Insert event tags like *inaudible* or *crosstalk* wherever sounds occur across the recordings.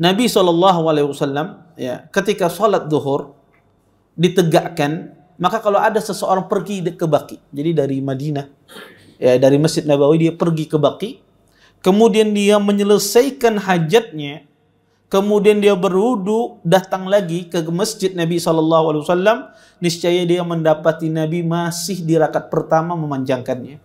Nabi SAW ya, ketika sholat duhur ditegakkan, maka kalau ada seseorang pergi ke Baki, jadi dari Madinah, ya dari Masjid Nabawi dia pergi ke Baki, kemudian dia menyelesaikan hajatnya, kemudian dia berwudu, datang lagi ke masjid Nabi SAW, niscaya dia mendapati Nabi masih di rakaat pertama memanjangkannya.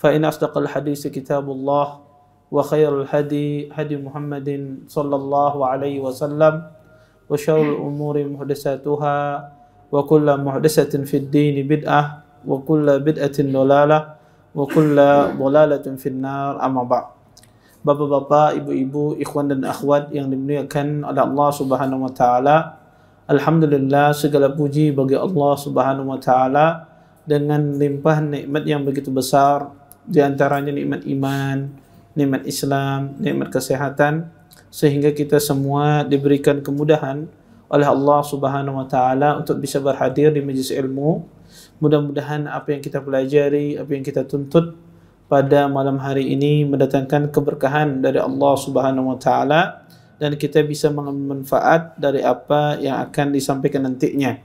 فإن أصدق الحديث كتاب الله وخير الهدي هدي محمد صلى الله عليه وسلم وشر الأمور محدثاتها وكل محدثة في الدين بدعة وكل بدعة ضلالة وكل ضلالة في النار أما بعد Bapak-bapak, ibu-ibu, ikhwan dan akhwat yang dimuliakan oleh Allah Subhanahu wa taala. Alhamdulillah segala puji bagi Allah Subhanahu wa taala dengan limpahan nikmat yang begitu besar di antaranya nikmat iman, nikmat Islam, nikmat kesehatan sehingga kita semua diberikan kemudahan oleh Allah Subhanahu wa taala untuk bisa berhadir di majlis ilmu. Mudah-mudahan apa yang kita pelajari, apa yang kita tuntut pada malam hari ini mendatangkan keberkahan dari Allah Subhanahu wa taala dan kita bisa mengambil manfaat dari apa yang akan disampaikan nantinya.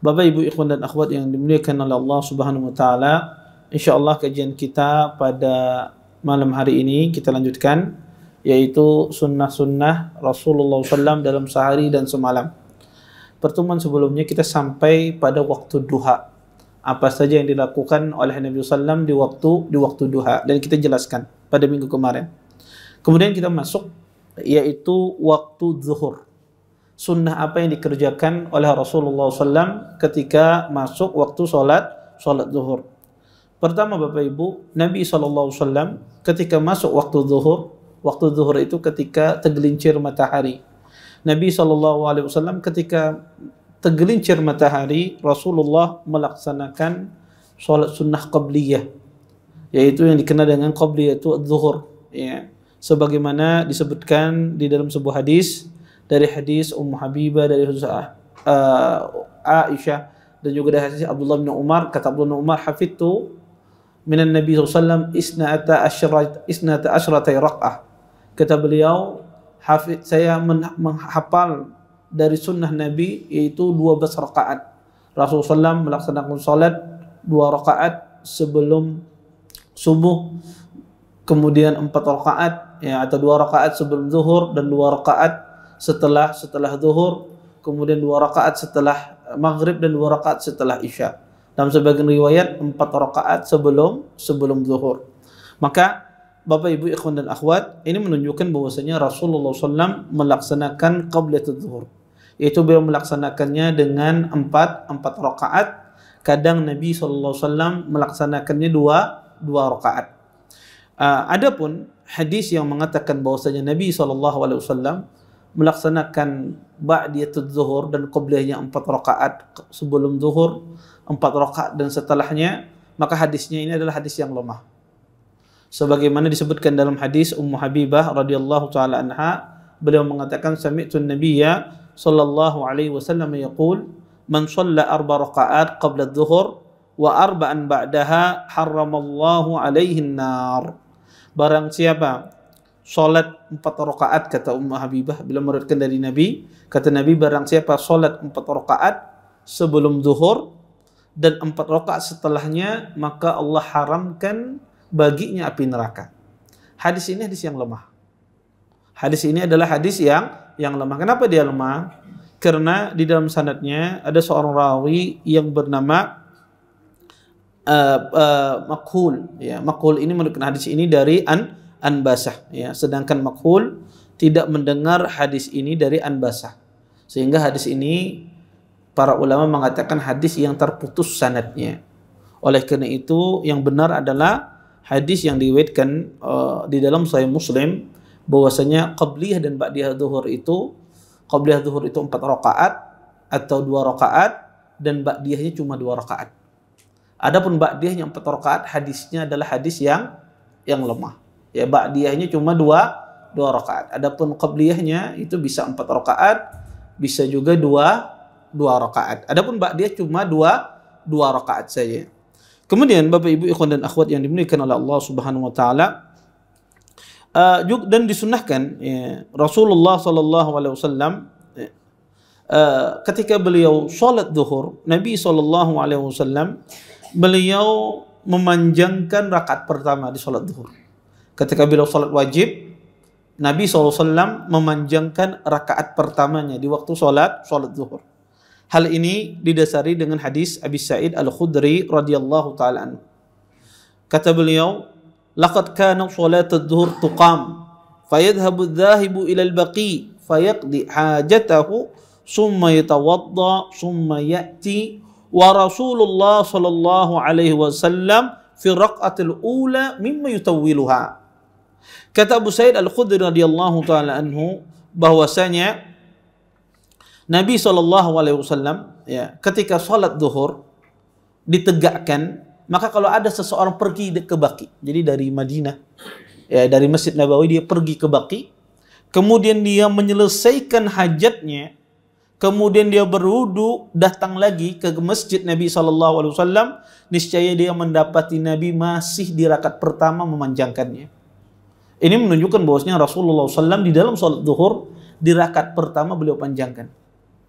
Bapak Ibu ikhwan dan akhwat yang dimuliakan oleh Allah Subhanahu wa taala, insyaallah kajian kita pada malam hari ini kita lanjutkan yaitu sunnah-sunnah Rasulullah SAW dalam sehari dan semalam. Pertemuan sebelumnya kita sampai pada waktu duha. Apa saja yang dilakukan oleh Nabi SAW di waktu di waktu duha dan kita jelaskan pada minggu kemarin. Kemudian kita masuk yaitu waktu zuhur. Sunnah apa yang dikerjakan oleh Rasulullah SAW ketika masuk waktu sholat sholat zuhur. Pertama Bapak Ibu, Nabi SAW ketika masuk waktu zuhur, waktu zuhur itu ketika tergelincir matahari. Nabi SAW ketika tergelincir matahari, Rasulullah melaksanakan sholat sunnah qabliyah, yaitu yang dikenal dengan qabliyah itu zuhur. Ya. Sebagaimana disebutkan di dalam sebuah hadis, dari hadis Ummu Habibah, dari hadis uh, Aisyah, dan juga dari hadis Abdullah bin Umar, kata Abdullah bin Umar, hafidtu min Nabi SAW isna'ata asyrat isna'ata asyratai raka'ah. kata beliau hafid, saya menghafal dari sunnah Nabi yaitu dua belas rakaat Rasulullah SAW melaksanakan salat dua rakaat sebelum subuh kemudian empat rakaat ya atau dua rakaat sebelum zuhur dan dua rakaat setelah setelah zuhur kemudian dua rakaat setelah maghrib dan dua rakaat setelah isya dalam sebagian riwayat empat rakaat sebelum sebelum zuhur. Maka Bapak Ibu ikhwan dan akhwat, ini menunjukkan bahwasanya Rasulullah SAW melaksanakan qablatul zuhur. Itu beliau melaksanakannya dengan empat empat rakaat. Kadang Nabi SAW melaksanakannya dua dua rakaat. Ah, adapun hadis yang mengatakan bahwasanya Nabi SAW melaksanakan ba'diyatul zuhur dan qablahnya empat rakaat sebelum zuhur empat rakaat dan setelahnya, maka hadisnya ini adalah hadis yang lemah. Sebagaimana disebutkan dalam hadis Ummu Habibah radhiyallahu taala anha, beliau mengatakan sami'tu nabiyya sallallahu alaihi wasallam yaqul man shalla arba rakaat qabla adh-dhuhr wa arba'an ba'daha haramallahu alaihi nar. Barang siapa salat empat rakaat kata Ummu Habibah beliau meriwayatkan dari Nabi kata Nabi barang siapa salat empat rakaat sebelum zuhur dan empat rokaat setelahnya maka Allah haramkan baginya api neraka. Hadis ini hadis yang lemah. Hadis ini adalah hadis yang yang lemah. Kenapa dia lemah? Karena di dalam sanadnya ada seorang rawi yang bernama uh, uh, Makhul. Ya, Makhul ini menurut hadis ini dari An Anbasah. Ya, sedangkan Makhul tidak mendengar hadis ini dari Anbasah, sehingga hadis ini para ulama mengatakan hadis yang terputus sanatnya. Oleh karena itu yang benar adalah hadis yang diwetkan uh, eh, di dalam Sahih Muslim bahwasanya qabliyah dan ba'diyah zuhur itu qabliyah zuhur itu empat rakaat atau dua rakaat dan ba'diyahnya cuma dua rakaat. Adapun ba'diyahnya empat rakaat hadisnya adalah hadis yang yang lemah. Ya ba'diyahnya cuma dua dua rakaat. Adapun qabliyahnya itu bisa empat rakaat, bisa juga dua dua rakaat. Adapun ba'diyah cuma dua dua rakaat saja. Kemudian Bapak Ibu ikhwan dan akhwat yang dimuliakan oleh Allah Subhanahu wa taala uh, dan disunnahkan ya, Rasulullah sallallahu alaihi wasallam ya, uh, ketika beliau salat zuhur Nabi sallallahu alaihi wasallam beliau memanjangkan rakaat pertama di salat zuhur. Ketika beliau salat wajib Nabi sallallahu alaihi wasallam memanjangkan rakaat pertamanya di waktu salat salat zuhur. Hal ini didasari dengan hadis Abi Sa'id Al-Khudri radhiyallahu taala anhu. Kata beliau, "Laqad kana salat adh-dhuhr tuqam, yadhhabu adh-dhahibu ila al-baqi yaqdi hajatahu, thumma yatawadda, thumma ya'ti wa Rasulullah sallallahu alaihi wasallam fi raq'atil ula mimma yutawwiluha." Kata Abu Sa'id Al-Khudri radhiyallahu taala anhu bahwasanya Nabi SAW ya, ketika sholat duhur ditegakkan, maka kalau ada seseorang pergi ke Baki, jadi dari Madinah, ya dari Masjid Nabawi dia pergi ke Baki, kemudian dia menyelesaikan hajatnya, kemudian dia berwudu, datang lagi ke masjid Nabi SAW, niscaya dia mendapati Nabi masih di rakaat pertama memanjangkannya. Ini menunjukkan bahwasanya Rasulullah SAW di dalam sholat duhur, di rakaat pertama beliau panjangkan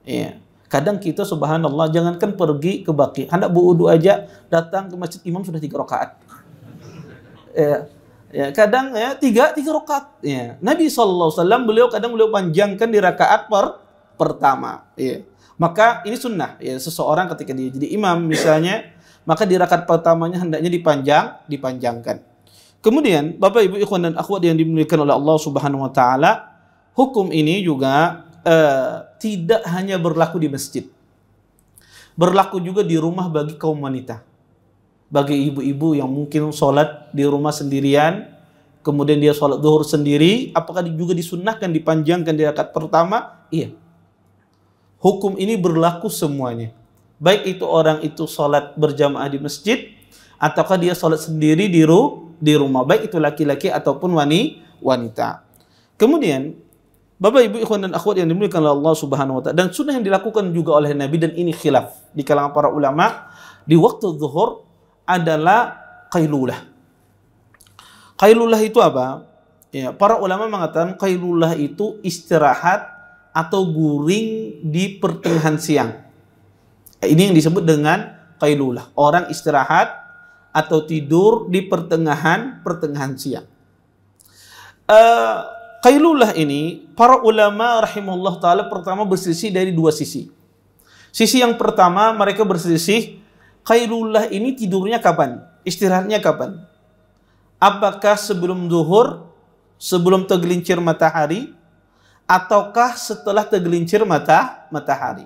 ya Kadang kita subhanallah jangankan pergi ke baki, hendak buudu aja datang ke masjid imam sudah tiga rakaat. ya. ya, kadang ya tiga tiga rakaat. Ya. Nabi saw beliau kadang beliau panjangkan di rakaat per pertama. Ya. Maka ini sunnah ya seseorang ketika dia jadi imam misalnya maka di rakaat pertamanya hendaknya dipanjang dipanjangkan. Kemudian Bapak Ibu ikhwan dan akhwat yang dimuliakan oleh Allah Subhanahu wa taala, hukum ini juga eh, tidak hanya berlaku di masjid. Berlaku juga di rumah bagi kaum wanita. Bagi ibu-ibu yang mungkin sholat di rumah sendirian, kemudian dia sholat zuhur sendiri, apakah juga disunahkan, dipanjangkan di rakaat pertama? Iya. Hukum ini berlaku semuanya. Baik itu orang itu sholat berjamaah di masjid, ataukah dia sholat sendiri di, ru di rumah, baik itu laki-laki ataupun wanita. Kemudian Bapak Ibu ikhwan dan akhwat yang dimuliakan oleh Allah Subhanahu wa taala dan sunnah yang dilakukan juga oleh Nabi dan ini khilaf di kalangan para ulama di waktu zuhur adalah qailulah. Qailulah itu apa? Ya, para ulama mengatakan qailulah itu istirahat atau guring di pertengahan siang. Ini yang disebut dengan qailulah. Orang istirahat atau tidur di pertengahan pertengahan siang. Uh, Kailulah ini para ulama rahimahullah taala pertama bersisi dari dua sisi. Sisi yang pertama mereka bersisi Qailullah ini tidurnya kapan? Istirahatnya kapan? Apakah sebelum duhur, sebelum tergelincir matahari, ataukah setelah tergelincir mata matahari?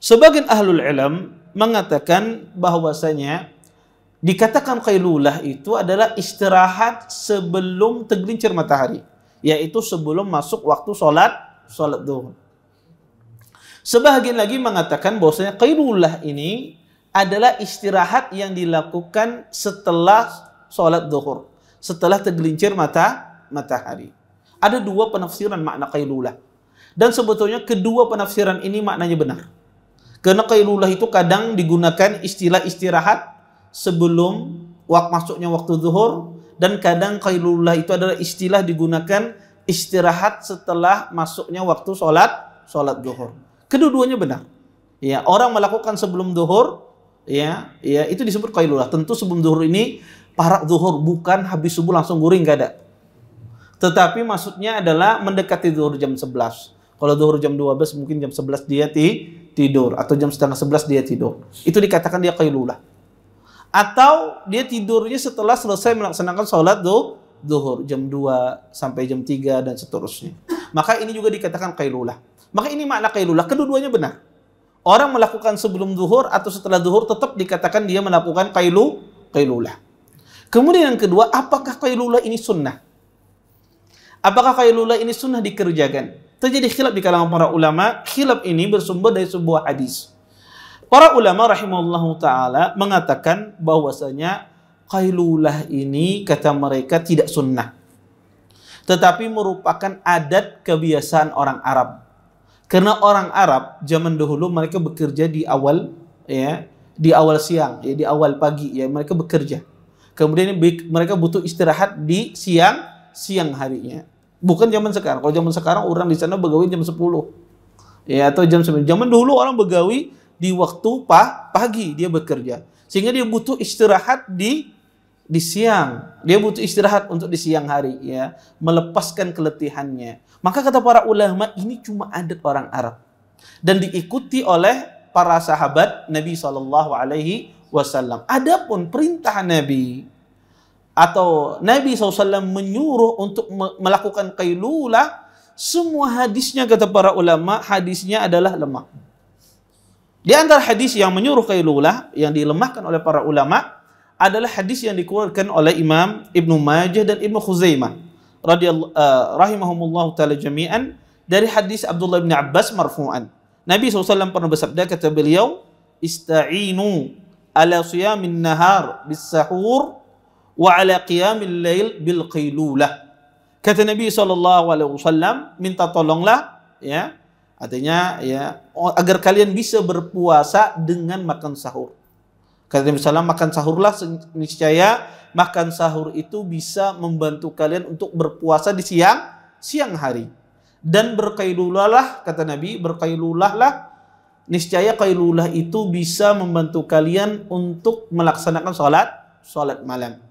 Sebagian ahlul ilm mengatakan bahwasanya dikatakan kailulah itu adalah istirahat sebelum tergelincir matahari yaitu sebelum masuk waktu sholat sholat duhur. Sebahagian lagi mengatakan bahwasanya qairullah ini adalah istirahat yang dilakukan setelah sholat duhur, setelah tergelincir mata matahari. Ada dua penafsiran makna qailullah. Dan sebetulnya kedua penafsiran ini maknanya benar. Karena qailullah itu kadang digunakan istilah istirahat sebelum waktu masuknya waktu zuhur dan kadang qailullah itu adalah istilah digunakan istirahat setelah masuknya waktu sholat sholat zuhur. Kedua-duanya benar. Ya, orang melakukan sebelum zuhur ya, ya itu disebut qailullah. Tentu sebelum zuhur ini para zuhur bukan habis subuh langsung guring gak ada. Tetapi maksudnya adalah mendekati zuhur jam 11. Kalau zuhur jam 12 mungkin jam 11 dia tidur atau jam setengah 11 dia tidur. Itu dikatakan dia qailullah atau dia tidurnya setelah selesai melaksanakan sholat du duhur jam 2 sampai jam 3 dan seterusnya. Maka ini juga dikatakan kailulah. Maka ini makna kailulah. Kedua-duanya benar. Orang melakukan sebelum duhur atau setelah duhur tetap dikatakan dia melakukan kailu kailulah. Kemudian yang kedua, apakah kailulah ini sunnah? Apakah kailulah ini sunnah dikerjakan? Terjadi khilaf di kalangan para ulama. Khilaf ini bersumber dari sebuah hadis Para ulama rahimahullah ta'ala mengatakan bahwasanya qailulah ini kata mereka tidak sunnah. Tetapi merupakan adat kebiasaan orang Arab. Karena orang Arab zaman dahulu mereka bekerja di awal ya di awal siang ya di awal pagi ya mereka bekerja. Kemudian mereka butuh istirahat di siang siang harinya. Bukan zaman sekarang. Kalau zaman sekarang orang di sana begawi jam 10. Ya atau jam 9. Zaman dahulu orang begawi di waktu pa, pagi dia bekerja. Sehingga dia butuh istirahat di di siang. Dia butuh istirahat untuk di siang hari ya, melepaskan keletihannya. Maka kata para ulama ini cuma adat orang Arab dan diikuti oleh para sahabat Nabi saw. wasallam. Adapun perintah Nabi atau Nabi SAW menyuruh untuk melakukan kailulah, semua hadisnya kata para ulama, hadisnya adalah lemah. Di antara hadis yang menyuruh kailulah yang dilemahkan oleh para ulama adalah hadis yang dikeluarkan oleh Imam Ibn Majah dan Ibn Khuzaimah radhiyallahu uh, rahimahumullahu taala jami'an dari hadis Abdullah bin Abbas marfu'an. Nabi SAW pernah bersabda kata beliau, "Ista'inu ala siyamin nahar bis sahur wa ala qiyamil lail bil qailulah." Kata Nabi SAW, minta tolonglah ya, Artinya ya oh, agar kalian bisa berpuasa dengan makan sahur. Kata Nabi SAW, makan sahurlah niscaya makan sahur itu bisa membantu kalian untuk berpuasa di siang siang hari. Dan berkailulahlah kata Nabi, berkailulahlah niscaya kailulah itu bisa membantu kalian untuk melaksanakan sholat sholat malam.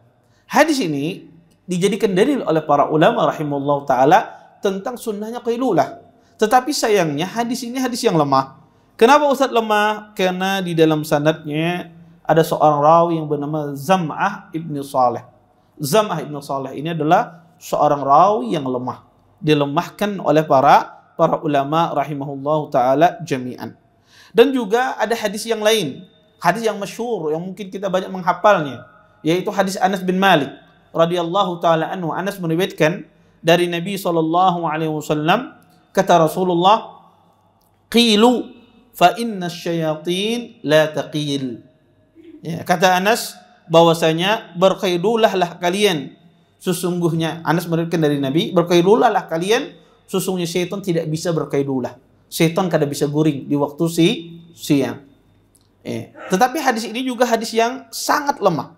Hadis ini dijadikan dalil oleh para ulama rahimullah taala tentang sunnahnya kailulah. Tetapi sayangnya hadis ini hadis yang lemah. Kenapa Ustaz lemah? Karena di dalam sanadnya ada seorang rawi yang bernama Zam'ah Ibn Saleh. Zam'ah Ibn Saleh ini adalah seorang rawi yang lemah. Dilemahkan oleh para para ulama rahimahullah taala jami'an. Dan juga ada hadis yang lain, hadis yang masyur yang mungkin kita banyak menghafalnya, yaitu hadis Anas bin Malik radhiyallahu taala anhu. Anas meriwayatkan dari Nabi saw Kata Rasulullah, "Qilu fa inna syayatin la taqil." Ya, kata Anas bahwasanya berkaidulah lah kalian sesungguhnya Anas meriwayatkan dari Nabi berkaidulah lah kalian sesungguhnya setan tidak bisa berkaidulah setan kada bisa guring di waktu si siang ya. tetapi hadis ini juga hadis yang sangat lemah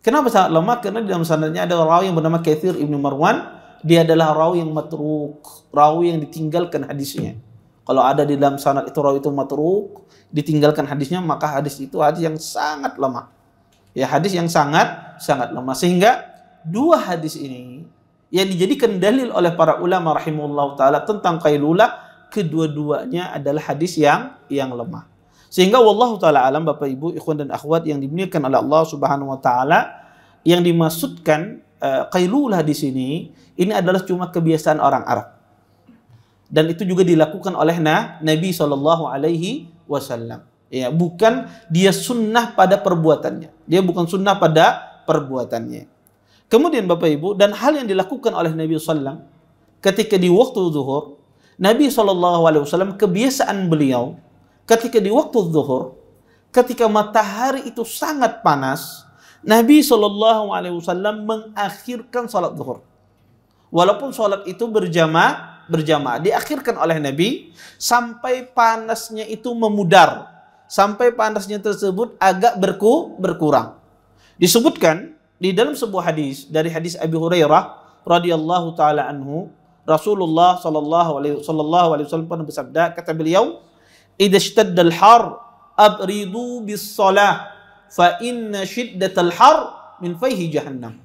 kenapa sangat lemah karena di dalam sanadnya ada orang yang bernama Kathir ibnu Marwan dia adalah rawi yang matruk, rawi yang ditinggalkan hadisnya. Kalau ada di dalam sanad itu rawi itu matruk, ditinggalkan hadisnya, maka hadis itu hadis yang sangat lemah. Ya hadis yang sangat sangat lemah sehingga dua hadis ini yang dijadikan dalil oleh para ulama rahimahullah taala tentang kailulah kedua-duanya adalah hadis yang yang lemah. Sehingga wallahu taala alam Bapak Ibu, ikhwan dan akhwat yang dimuliakan oleh Allah Subhanahu wa taala yang dimaksudkan Kailulah eh, di sini ini adalah cuma kebiasaan orang Arab. Dan itu juga dilakukan oleh nah, Nabi Shallallahu alaihi wasallam. Ya, bukan dia sunnah pada perbuatannya. Dia bukan sunnah pada perbuatannya. Kemudian Bapak Ibu dan hal yang dilakukan oleh Nabi saw. ketika di waktu zuhur, Nabi Shallallahu Alaihi Wasallam kebiasaan beliau ketika di waktu zuhur, ketika matahari itu sangat panas, Nabi Shallallahu Alaihi Wasallam mengakhirkan sholat zuhur. Walaupun sholat itu berjamaah, berjamaah diakhirkan oleh Nabi sampai panasnya itu memudar, sampai panasnya tersebut agak berku berkurang. Disebutkan di dalam sebuah hadis dari hadis Abi Hurairah radhiyallahu taala anhu Rasulullah sallallahu alaihi sallallahu alaihi wasallam pernah bersabda kata beliau idza har abridu bis salah fa inna shiddatal har min faihi jahannam.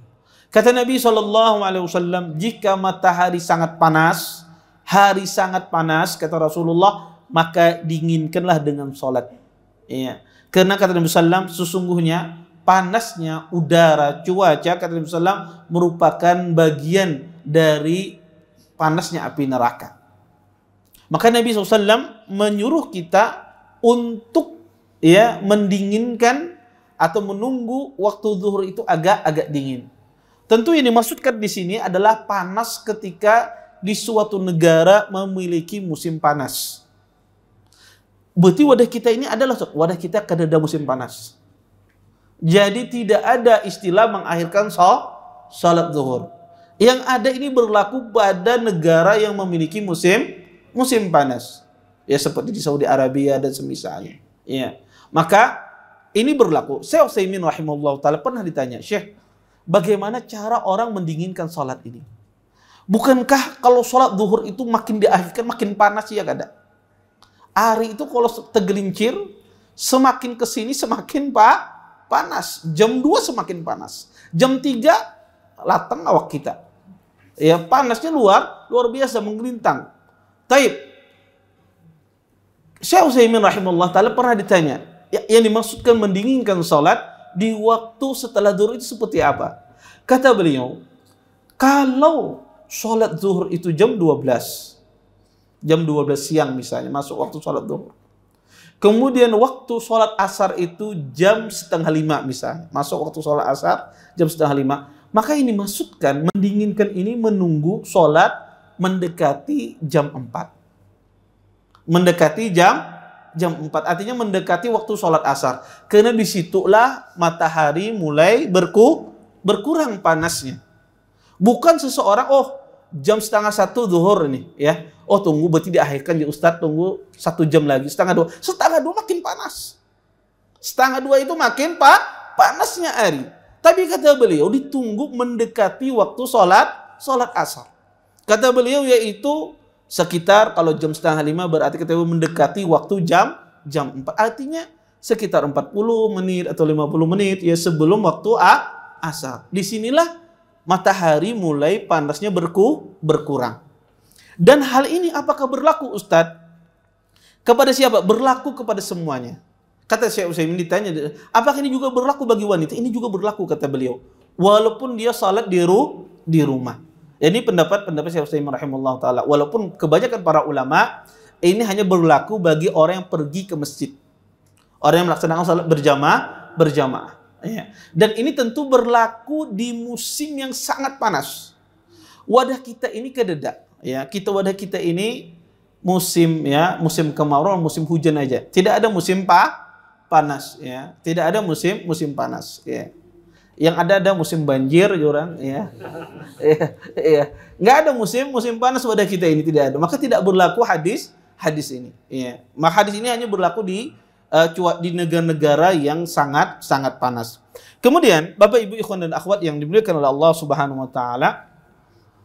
Kata Nabi Shallallahu Alaihi Wasallam, jika matahari sangat panas, hari sangat panas, kata Rasulullah, maka dinginkanlah dengan sholat. Iya. Karena kata Nabi Wasallam, sesungguhnya panasnya udara, cuaca, kata Nabi Wasallam merupakan bagian dari panasnya api neraka. Maka Nabi Wasallam menyuruh kita untuk ya mendinginkan atau menunggu waktu zuhur itu agak-agak dingin. Tentu ini maksudkan di sini adalah panas ketika di suatu negara memiliki musim panas. Berarti wadah kita ini adalah wadah kita kada ada musim panas. Jadi tidak ada istilah mengakhirkan salat zuhur. Yang ada ini berlaku pada negara yang memiliki musim musim panas. Ya seperti di Saudi Arabia dan semisalnya. Ya. Maka ini berlaku. Syekh Utsaimin rahimahullah taala pernah ditanya, "Syekh, bagaimana cara orang mendinginkan salat ini?" Bukankah kalau sholat duhur itu makin diakhirkan makin panas ya kada? Hari itu kalau tergelincir semakin ke sini semakin pak panas. Jam 2 semakin panas. Jam 3 lateng awak kita. Ya panasnya luar luar biasa menggelintang. Taib. Syekh Utsaimin rahimahullah taala pernah ditanya, Ya, yang dimaksudkan mendinginkan salat di waktu setelah zuhur itu seperti apa? Kata beliau, kalau salat zuhur itu jam 12, jam 12 siang misalnya, masuk waktu salat zuhur. Kemudian waktu sholat asar itu jam setengah lima misalnya. Masuk waktu sholat asar jam setengah lima. Maka ini maksudkan mendinginkan ini menunggu sholat mendekati jam empat. Mendekati jam jam 4 artinya mendekati waktu sholat asar karena disitulah matahari mulai berku berkurang panasnya bukan seseorang oh jam setengah satu zuhur ini ya oh tunggu berarti diakhirkan ya Ustadz tunggu satu jam lagi setengah dua setengah dua makin panas setengah dua itu makin pak panasnya hari tapi kata beliau ditunggu mendekati waktu sholat sholat asar kata beliau yaitu sekitar kalau jam setengah lima berarti kita mendekati waktu jam jam empat Artinya sekitar 40 menit atau 50 menit ya sebelum waktu a asar. Disinilah matahari mulai panasnya berku berkurang. Dan hal ini apakah berlaku Ustadz? Kepada siapa? Berlaku kepada semuanya. Kata Syekh usaimin ditanya, apakah ini juga berlaku bagi wanita? Ini juga berlaku kata beliau. Walaupun dia salat di, ru, di rumah. Ini pendapat-pendapat Syekh Utsaimin rahimahullah taala. Walaupun kebanyakan para ulama ini hanya berlaku bagi orang yang pergi ke masjid. Orang yang melaksanakan salat berjamaah, berjamaah. Ya. Dan ini tentu berlaku di musim yang sangat panas. Wadah kita ini kededak. Ya, kita wadah kita ini musim ya, musim kemarau, musim hujan aja. Tidak ada musim pa panas ya. Tidak ada musim musim panas ya. Yang ada ada musim banjir, jurang, gitu ya. Iya. Enggak iya, iya. ada musim musim panas pada kita ini tidak ada. Maka tidak berlaku hadis hadis ini. ya Maka hadis ini hanya berlaku di uh, di negara-negara yang sangat sangat panas. Kemudian Bapak Ibu ikhwan dan akhwat yang dimuliakan oleh Allah Subhanahu wa taala,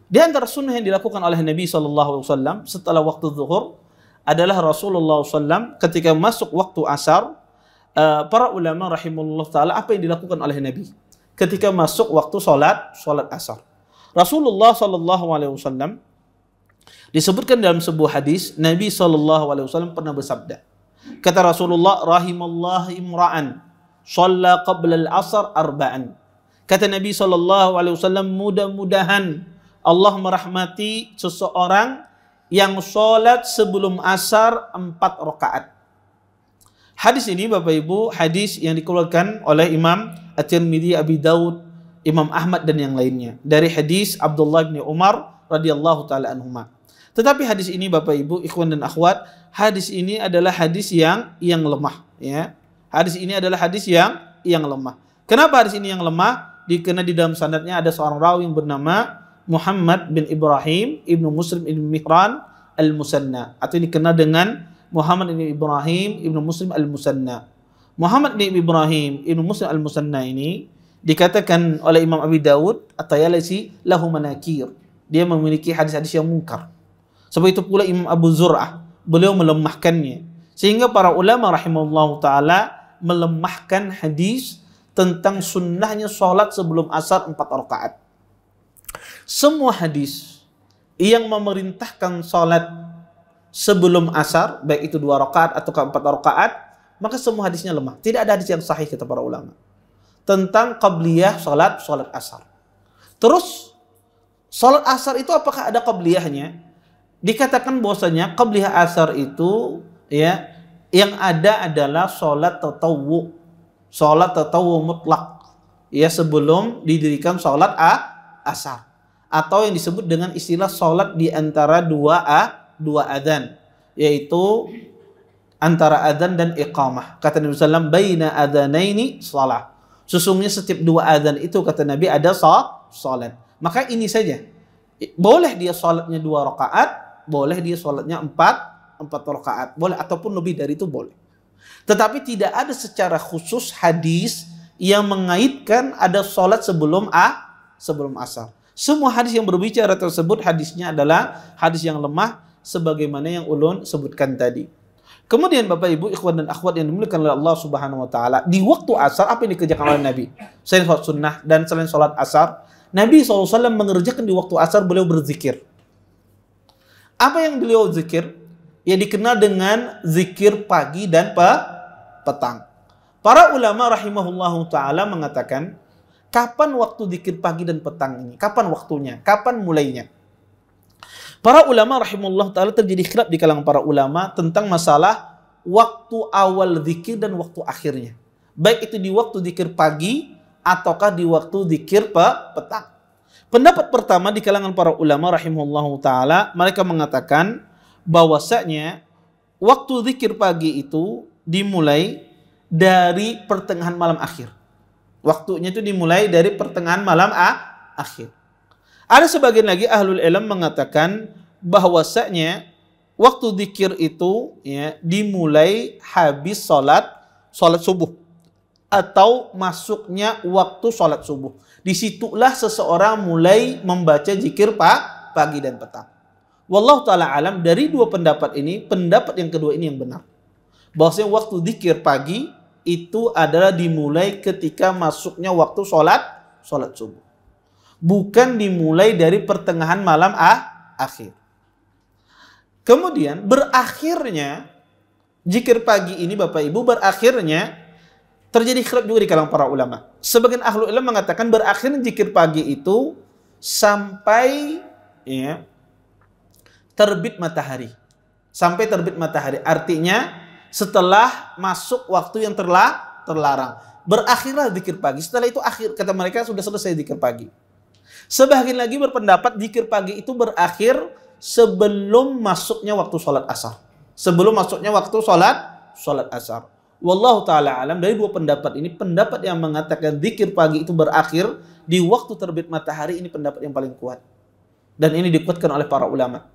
di antara sunnah yang dilakukan oleh Nabi Sallallahu Alaihi SAW setelah waktu zuhur adalah Rasulullah SAW ketika masuk waktu asar, eh, para ulama rahimahullah taala apa yang dilakukan oleh Nabi ketika masuk waktu solat solat asar. Rasulullah Sallallahu Alaihi Wasallam disebutkan dalam sebuah hadis Nabi Sallallahu Alaihi Wasallam pernah bersabda. Kata Rasulullah rahimallahu imra'an shalla qabla al-asr arba'an. Kata Nabi sallallahu alaihi wasallam mudah-mudahan Allah merahmati seseorang yang salat sebelum asar empat rakaat. Hadis ini Bapak Ibu, hadis yang dikeluarkan oleh Imam At-Tirmidzi, Abi Daud, Imam Ahmad dan yang lainnya dari hadis Abdullah bin Umar radhiyallahu taala anhuma. Tetapi hadis ini Bapak Ibu, ikhwan dan akhwat, hadis ini adalah hadis yang yang lemah ya. Hadis ini adalah hadis yang yang lemah. Kenapa hadis ini yang lemah? Dikena di dalam sanadnya ada seorang rawi yang bernama Muhammad bin Ibrahim ibnu Muslim ibnu Mihran al-Musanna atau dikenal dengan Muhammad bin Ibrahim ibnu Muslim al-Musanna. Muhammad bin Ibrahim ibnu Muslim al-Musanna ini dikatakan oleh Imam Abi Dawud at-Tayalisi lahu manakir. Dia memiliki hadis-hadis yang mungkar. Sebab itu pula Imam Abu Zur'ah beliau melemahkannya sehingga para ulama rahimallahu taala melemahkan hadis tentang sunnahnya salat sebelum asar empat rakaat. Semua hadis yang memerintahkan salat sebelum asar, baik itu dua rakaat atau keempat rakaat, maka semua hadisnya lemah. Tidak ada hadis yang sahih kata para ulama. Tentang qabliyah salat salat asar. Terus salat asar itu apakah ada qabliyahnya? Dikatakan bahwasanya qabliyah asar itu ya yang ada adalah salat tatawu. Salat tatawu mutlak. Ya sebelum didirikan salat a asar atau yang disebut dengan istilah salat di antara dua a dua adzan yaitu antara adzan dan iqamah. Kata Nabi sallallahu baina adzanaini shalah. Sesungguhnya setiap dua adzan itu kata Nabi ada salat. Maka ini saja. Boleh dia salatnya dua rakaat, boleh dia salatnya empat empat rakaat, boleh ataupun lebih dari itu boleh. Tetapi tidak ada secara khusus hadis yang mengaitkan ada salat sebelum a sebelum asar. Semua hadis yang berbicara tersebut hadisnya adalah hadis yang lemah sebagaimana yang ulun sebutkan tadi. Kemudian Bapak Ibu, ikhwan dan akhwat yang dimuliakan oleh Allah Subhanahu wa taala, di waktu asar apa yang dikerjakan oleh Nabi? Selain sholat sunnah dan selain sholat asar, Nabi SAW mengerjakan di waktu asar beliau berzikir. Apa yang beliau zikir? Ya dikenal dengan zikir pagi dan pe petang. Para ulama rahimahullah taala mengatakan, kapan waktu zikir pagi dan petang ini? Kapan waktunya? Kapan mulainya? Para ulama rahimullah ta'ala terjadi khilaf di kalangan para ulama tentang masalah waktu awal zikir dan waktu akhirnya. Baik itu di waktu zikir pagi ataukah di waktu zikir pe petang. Pendapat pertama di kalangan para ulama rahimullah ta'ala mereka mengatakan bahwasanya waktu zikir pagi itu dimulai dari pertengahan malam akhir. Waktunya itu dimulai dari pertengahan malam ah, akhir. Ada sebagian lagi ahlul ilm mengatakan bahwasanya waktu dikir itu ya dimulai habis sholat sholat subuh atau masuknya waktu sholat subuh. Disitulah seseorang mulai membaca zikir pak pagi dan petang. Wallahu taala alam dari dua pendapat ini pendapat yang kedua ini yang benar. Bahwasanya waktu dikir pagi itu adalah dimulai ketika masuknya waktu sholat sholat subuh bukan dimulai dari pertengahan malam ah, akhir. Kemudian berakhirnya jikir pagi ini Bapak Ibu berakhirnya terjadi khilaf juga di kalangan para ulama. Sebagian ahlu ulama mengatakan berakhirnya jikir pagi itu sampai ya, terbit matahari. Sampai terbit matahari. Artinya setelah masuk waktu yang terla, terlarang. Berakhirlah zikir pagi. Setelah itu akhir kata mereka sudah selesai zikir pagi. Sebagian lagi berpendapat zikir pagi itu berakhir sebelum masuknya waktu sholat asar. Sebelum masuknya waktu sholat, sholat asar. Wallahu ta'ala alam dari dua pendapat ini, pendapat yang mengatakan zikir pagi itu berakhir di waktu terbit matahari ini pendapat yang paling kuat. Dan ini dikuatkan oleh para ulama.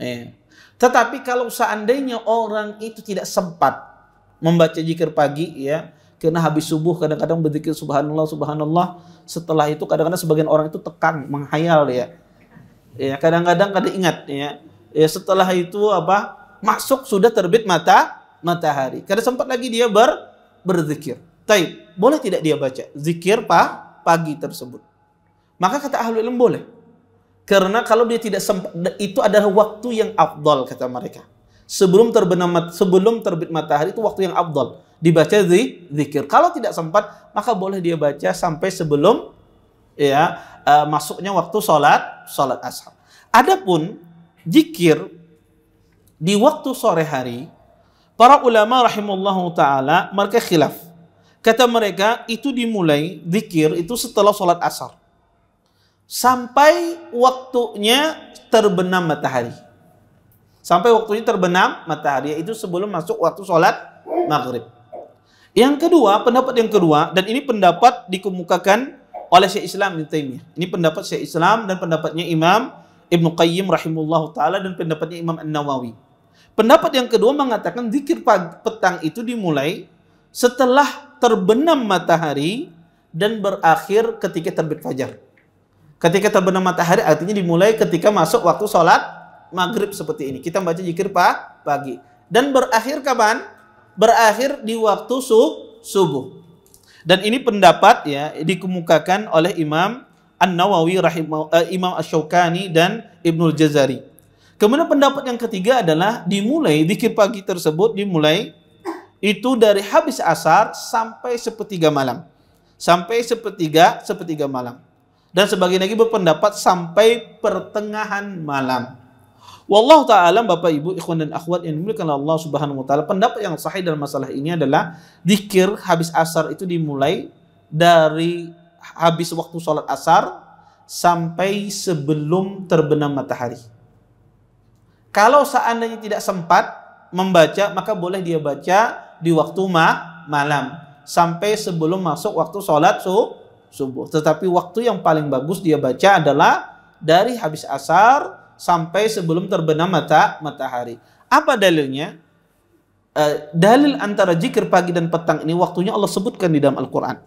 Eh. Tetapi kalau seandainya orang itu tidak sempat membaca zikir pagi ya, karena habis subuh kadang-kadang berzikir subhanallah subhanallah. Setelah itu kadang-kadang sebagian orang itu tekan, menghayal ya. Ya, kadang-kadang kada ingat ya. Ya setelah itu apa? Masuk sudah terbit mata matahari. kadang sempat lagi dia ber berzikir. Taib, boleh tidak dia baca zikir pa, pagi tersebut? Maka kata ahli ilmu boleh. Karena kalau dia tidak sempat itu adalah waktu yang afdal kata mereka. Sebelum terbenam sebelum terbit matahari itu waktu yang afdal dibaca di zikir. Kalau tidak sempat, maka boleh dia baca sampai sebelum ya uh, masuknya waktu sholat sholat ashar. Adapun zikir di waktu sore hari, para ulama rahimullah taala mereka khilaf. Kata mereka itu dimulai zikir itu setelah sholat asar sampai waktunya terbenam matahari. Sampai waktunya terbenam matahari itu sebelum masuk waktu sholat maghrib. Yang kedua, pendapat yang kedua dan ini pendapat dikemukakan oleh Syekh Islam Ibn Taimiyah. Ini pendapat Syekh Islam dan pendapatnya Imam Ibnu Qayyim Rahimullah taala dan pendapatnya Imam An-Nawawi. Pendapat yang kedua mengatakan zikir petang itu dimulai setelah terbenam matahari dan berakhir ketika terbit fajar. Ketika terbenam matahari artinya dimulai ketika masuk waktu sholat maghrib seperti ini. Kita baca zikir pagi. Dan berakhir kapan? berakhir di waktu subuh. Dan ini pendapat ya dikemukakan oleh Imam An-Nawawi rahimah, uh, Imam ash dan Ibnu Jazari. Kemudian pendapat yang ketiga adalah dimulai zikir pagi tersebut dimulai itu dari habis asar sampai sepertiga malam. Sampai sepertiga, sepertiga malam. Dan sebagian lagi berpendapat sampai pertengahan malam. Wallahu ta'ala Bapak Ibu ikhwan dan akhwat yang dimuliakan Allah Subhanahu wa taala. Pendapat yang sahih dalam masalah ini adalah dikir habis asar itu dimulai dari habis waktu sholat asar sampai sebelum terbenam matahari. Kalau seandainya tidak sempat membaca, maka boleh dia baca di waktu ma malam sampai sebelum masuk waktu sholat subuh. Tetapi waktu yang paling bagus dia baca adalah dari habis asar sampai sebelum terbenam mata matahari. Apa dalilnya? Uh, dalil antara zikir pagi dan petang ini waktunya Allah sebutkan di dalam Al-Qur'an.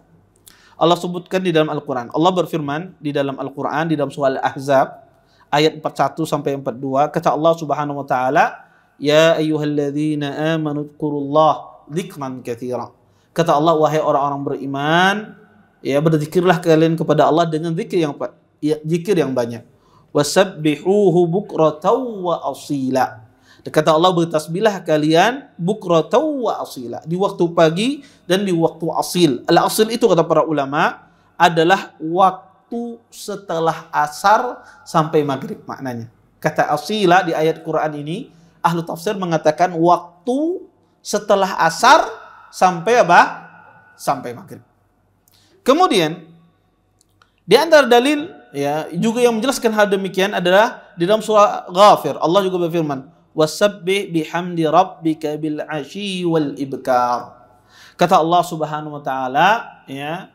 Allah sebutkan di dalam Al-Qur'an. Allah berfirman di dalam Al-Qur'an di dalam surah Al-Ahzab ayat 41 sampai 42 kata Allah Subhanahu wa taala, "Ya ayyuhalladzina amanu dzkurullaha dzikran katsira." Kata Allah wahai orang-orang beriman, ya berzikirlah kalian kepada Allah dengan zikir yang ya, zikir yang banyak wasabbihuhu bukratan wa asila. Kata Allah bertasbihlah kalian bukratan wa asila di waktu pagi dan di waktu asil. Al asil itu kata para ulama adalah waktu setelah asar sampai maghrib maknanya. Kata asila di ayat Quran ini ahlu tafsir mengatakan waktu setelah asar sampai apa? Sampai maghrib. Kemudian di antara dalil ya juga yang menjelaskan hal demikian adalah di dalam surah Ghafir Allah juga berfirman wasabbih bihamdi rabbika bil ashi wal ibkar kata Allah Subhanahu wa taala ya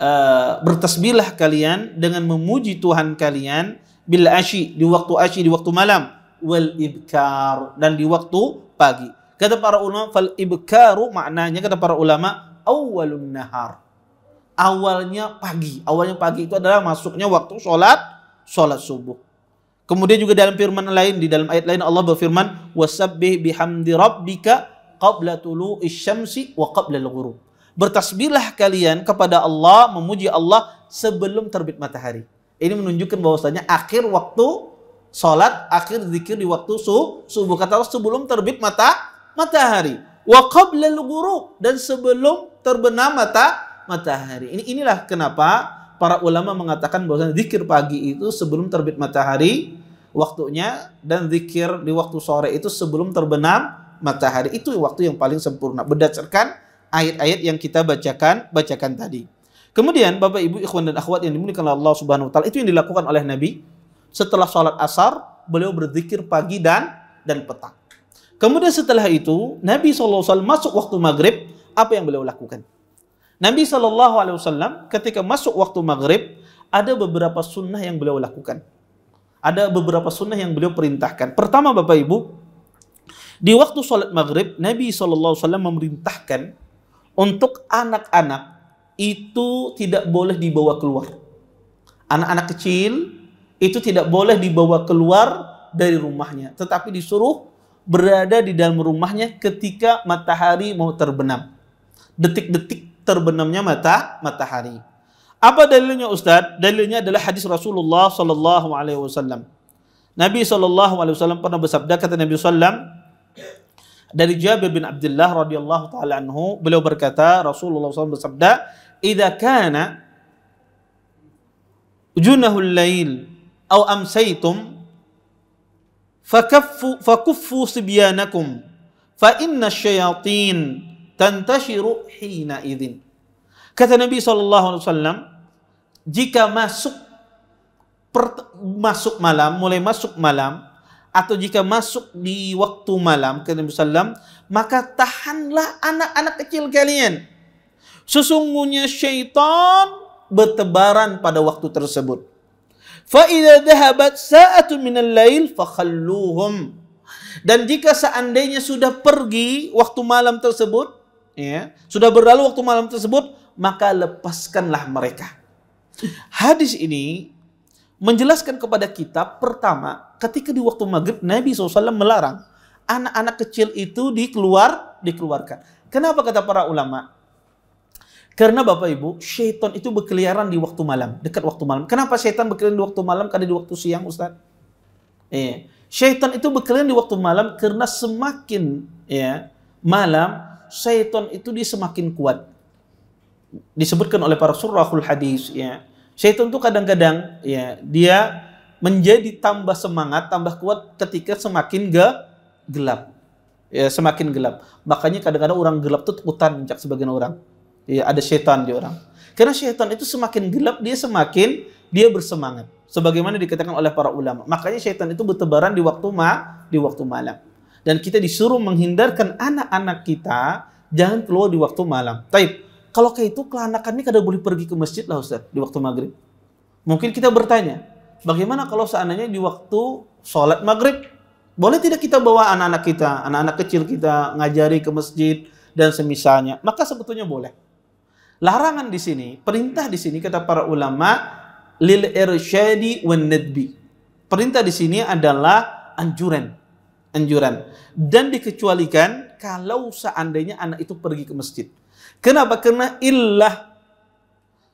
uh, bertasbihlah kalian dengan memuji Tuhan kalian bil ashi di waktu ashi di waktu malam wal ibkar dan di waktu pagi kata para ulama fal ibkaru maknanya kata para ulama awalun nahar awalnya pagi. Awalnya pagi itu adalah masuknya waktu sholat, sholat subuh. Kemudian juga dalam firman lain, di dalam ayat lain Allah berfirman, وَسَبِّهْ bihamdi rabbika qabla tulu isyamsi wa qabla Bertasbihlah kalian kepada Allah, memuji Allah sebelum terbit matahari. Ini menunjukkan bahwasanya akhir waktu sholat, akhir zikir di waktu subuh, subuh. Kata Allah sebelum terbit mata matahari. Wa qabla ghurub. Dan sebelum terbenam mata matahari. Ini inilah kenapa para ulama mengatakan bahwa zikir pagi itu sebelum terbit matahari waktunya dan zikir di waktu sore itu sebelum terbenam matahari itu waktu yang paling sempurna berdasarkan ayat-ayat yang kita bacakan bacakan tadi. Kemudian Bapak Ibu ikhwan dan akhwat yang dimuliakan oleh Allah Subhanahu wa taala itu yang dilakukan oleh Nabi setelah sholat asar beliau berzikir pagi dan dan petang. Kemudian setelah itu Nabi SAW masuk waktu maghrib apa yang beliau lakukan? Nabi SAW ketika masuk waktu maghrib ada beberapa sunnah yang beliau lakukan. Ada beberapa sunnah yang beliau perintahkan. Pertama Bapak Ibu, di waktu sholat maghrib Nabi SAW memerintahkan untuk anak-anak itu tidak boleh dibawa keluar. Anak-anak kecil itu tidak boleh dibawa keluar dari rumahnya, tetapi disuruh berada di dalam rumahnya ketika matahari mau terbenam. Detik-detik terbenamnya mata matahari. Apa dalilnya Ustaz? Dalilnya adalah hadis Rasulullah sallallahu alaihi wasallam. Nabi sallallahu alaihi wasallam pernah bersabda kata Nabi sallam dari Jabir bin Abdullah radhiyallahu taala anhu, beliau berkata Rasulullah SAW bersabda, "Idza kana junahul lail aw amsaytum fakaffu fakuffu sibyanakum fa inna syayatin tantashiru hina idin. Kata Nabi SAW, jika masuk per, masuk malam, mulai masuk malam, atau jika masuk di waktu malam, kata Nabi SAW, maka tahanlah anak-anak kecil kalian. Sesungguhnya syaitan bertebaran pada waktu tersebut. Fa'idha saatu min al lail fakhalluhum. Dan jika seandainya sudah pergi waktu malam tersebut, ya, sudah berlalu waktu malam tersebut, maka lepaskanlah mereka. Hadis ini menjelaskan kepada kita pertama ketika di waktu maghrib Nabi SAW melarang anak-anak kecil itu dikeluar dikeluarkan. Kenapa kata para ulama? Karena Bapak Ibu, syaitan itu berkeliaran di waktu malam, dekat waktu malam. Kenapa syaitan berkeliaran di waktu malam karena di waktu siang, Ustaz? Eh, syaitan itu berkeliaran di waktu malam karena semakin ya malam syaitan itu dia semakin kuat. Disebutkan oleh para surahul hadis ya. Syaitan itu kadang-kadang ya dia menjadi tambah semangat, tambah kuat ketika semakin ge gelap. Ya, semakin gelap. Makanya kadang-kadang orang gelap itu takutan mencak sebagian orang. Ya, ada syaitan di orang. Karena syaitan itu semakin gelap dia semakin dia bersemangat. Sebagaimana dikatakan oleh para ulama. Makanya syaitan itu bertebaran di waktu ma di waktu malam dan kita disuruh menghindarkan anak-anak kita jangan keluar di waktu malam. Taib, kalau kayak itu kelanakan ini kada boleh pergi ke masjid lah Ustaz di waktu maghrib. Mungkin kita bertanya, bagaimana kalau seandainya di waktu sholat maghrib? Boleh tidak kita bawa anak-anak kita, anak-anak kecil kita ngajari ke masjid dan semisalnya? Maka sebetulnya boleh. Larangan di sini, perintah di sini kata para ulama lil irsyadi wan nadbi. Perintah di sini adalah anjuran anjuran dan dikecualikan kalau seandainya anak itu pergi ke masjid. Kenapa? Karena illah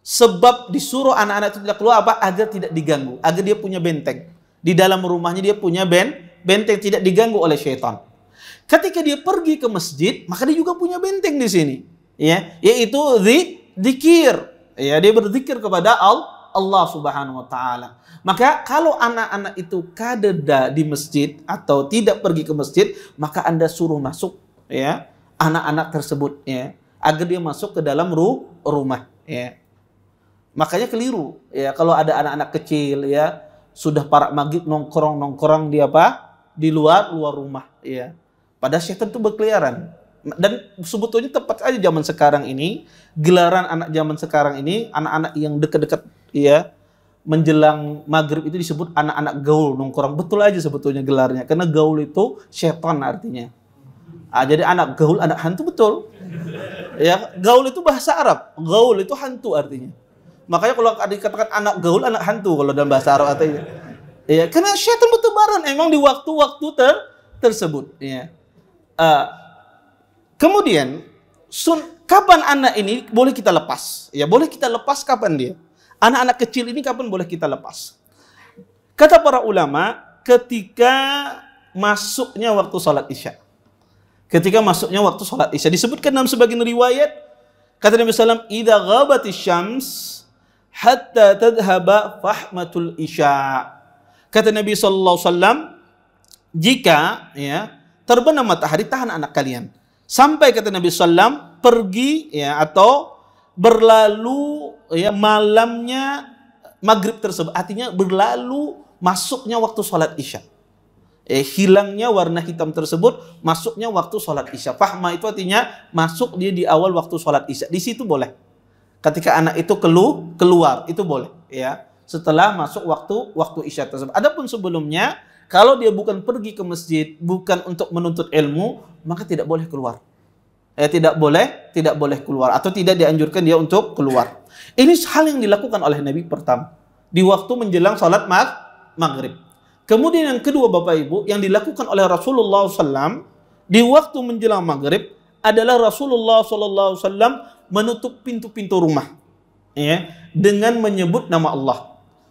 sebab disuruh anak-anak itu tidak keluar apa agar tidak diganggu, agar dia punya benteng. Di dalam rumahnya dia punya ben, benteng tidak diganggu oleh syaitan. Ketika dia pergi ke masjid, maka dia juga punya benteng di sini, ya, yaitu di zikir. Ya, dia berzikir kepada Allah Subhanahu wa taala. Maka kalau anak-anak itu kadeda di masjid atau tidak pergi ke masjid, maka Anda suruh masuk ya anak-anak tersebut ya agar dia masuk ke dalam ru rumah ya. Makanya keliru ya kalau ada anak-anak kecil ya sudah para maghrib nongkrong-nongkrong di apa? di luar luar rumah ya. Pada setan itu berkeliaran dan sebetulnya tepat aja zaman sekarang ini gelaran anak zaman sekarang ini anak-anak yang dekat-dekat ya menjelang maghrib itu disebut anak-anak gaul nongkrong. Betul aja sebetulnya gelarnya. Karena gaul itu setan artinya. Ah, jadi anak gaul, anak hantu betul. Ya, gaul itu bahasa Arab. Gaul itu hantu artinya. Makanya kalau dikatakan anak gaul, anak hantu kalau dalam bahasa Arab artinya. Ya, karena setan baran emang di waktu-waktu ter tersebut. Ya. Uh, kemudian sun kapan anak ini boleh kita lepas? Ya, boleh kita lepas kapan dia? Anak-anak kecil ini kapan boleh kita lepas? Kata para ulama, ketika masuknya waktu sholat isya. Ketika masuknya waktu sholat isya. Disebutkan dalam sebagian riwayat, kata Nabi SAW, Ida ghabati syams, hatta tadhaba fahmatul isya. Kata Nabi SAW, jika ya terbenam matahari, tahan anak kalian. Sampai kata Nabi SAW, pergi ya atau berlalu Oh ya malamnya maghrib tersebut artinya berlalu masuknya waktu sholat isya eh, hilangnya warna hitam tersebut masuknya waktu sholat isya fahma itu artinya masuk dia di awal waktu sholat isya di situ boleh ketika anak itu kelu keluar itu boleh ya setelah masuk waktu waktu isya tersebut adapun sebelumnya kalau dia bukan pergi ke masjid bukan untuk menuntut ilmu maka tidak boleh keluar eh, tidak boleh tidak boleh keluar atau tidak dianjurkan dia untuk keluar ini hal yang dilakukan oleh Nabi pertama di waktu menjelang salat maghrib. Kemudian yang kedua Bapak Ibu yang dilakukan oleh Rasulullah SAW di waktu menjelang maghrib adalah Rasulullah SAW menutup pintu-pintu rumah ya dengan menyebut nama Allah.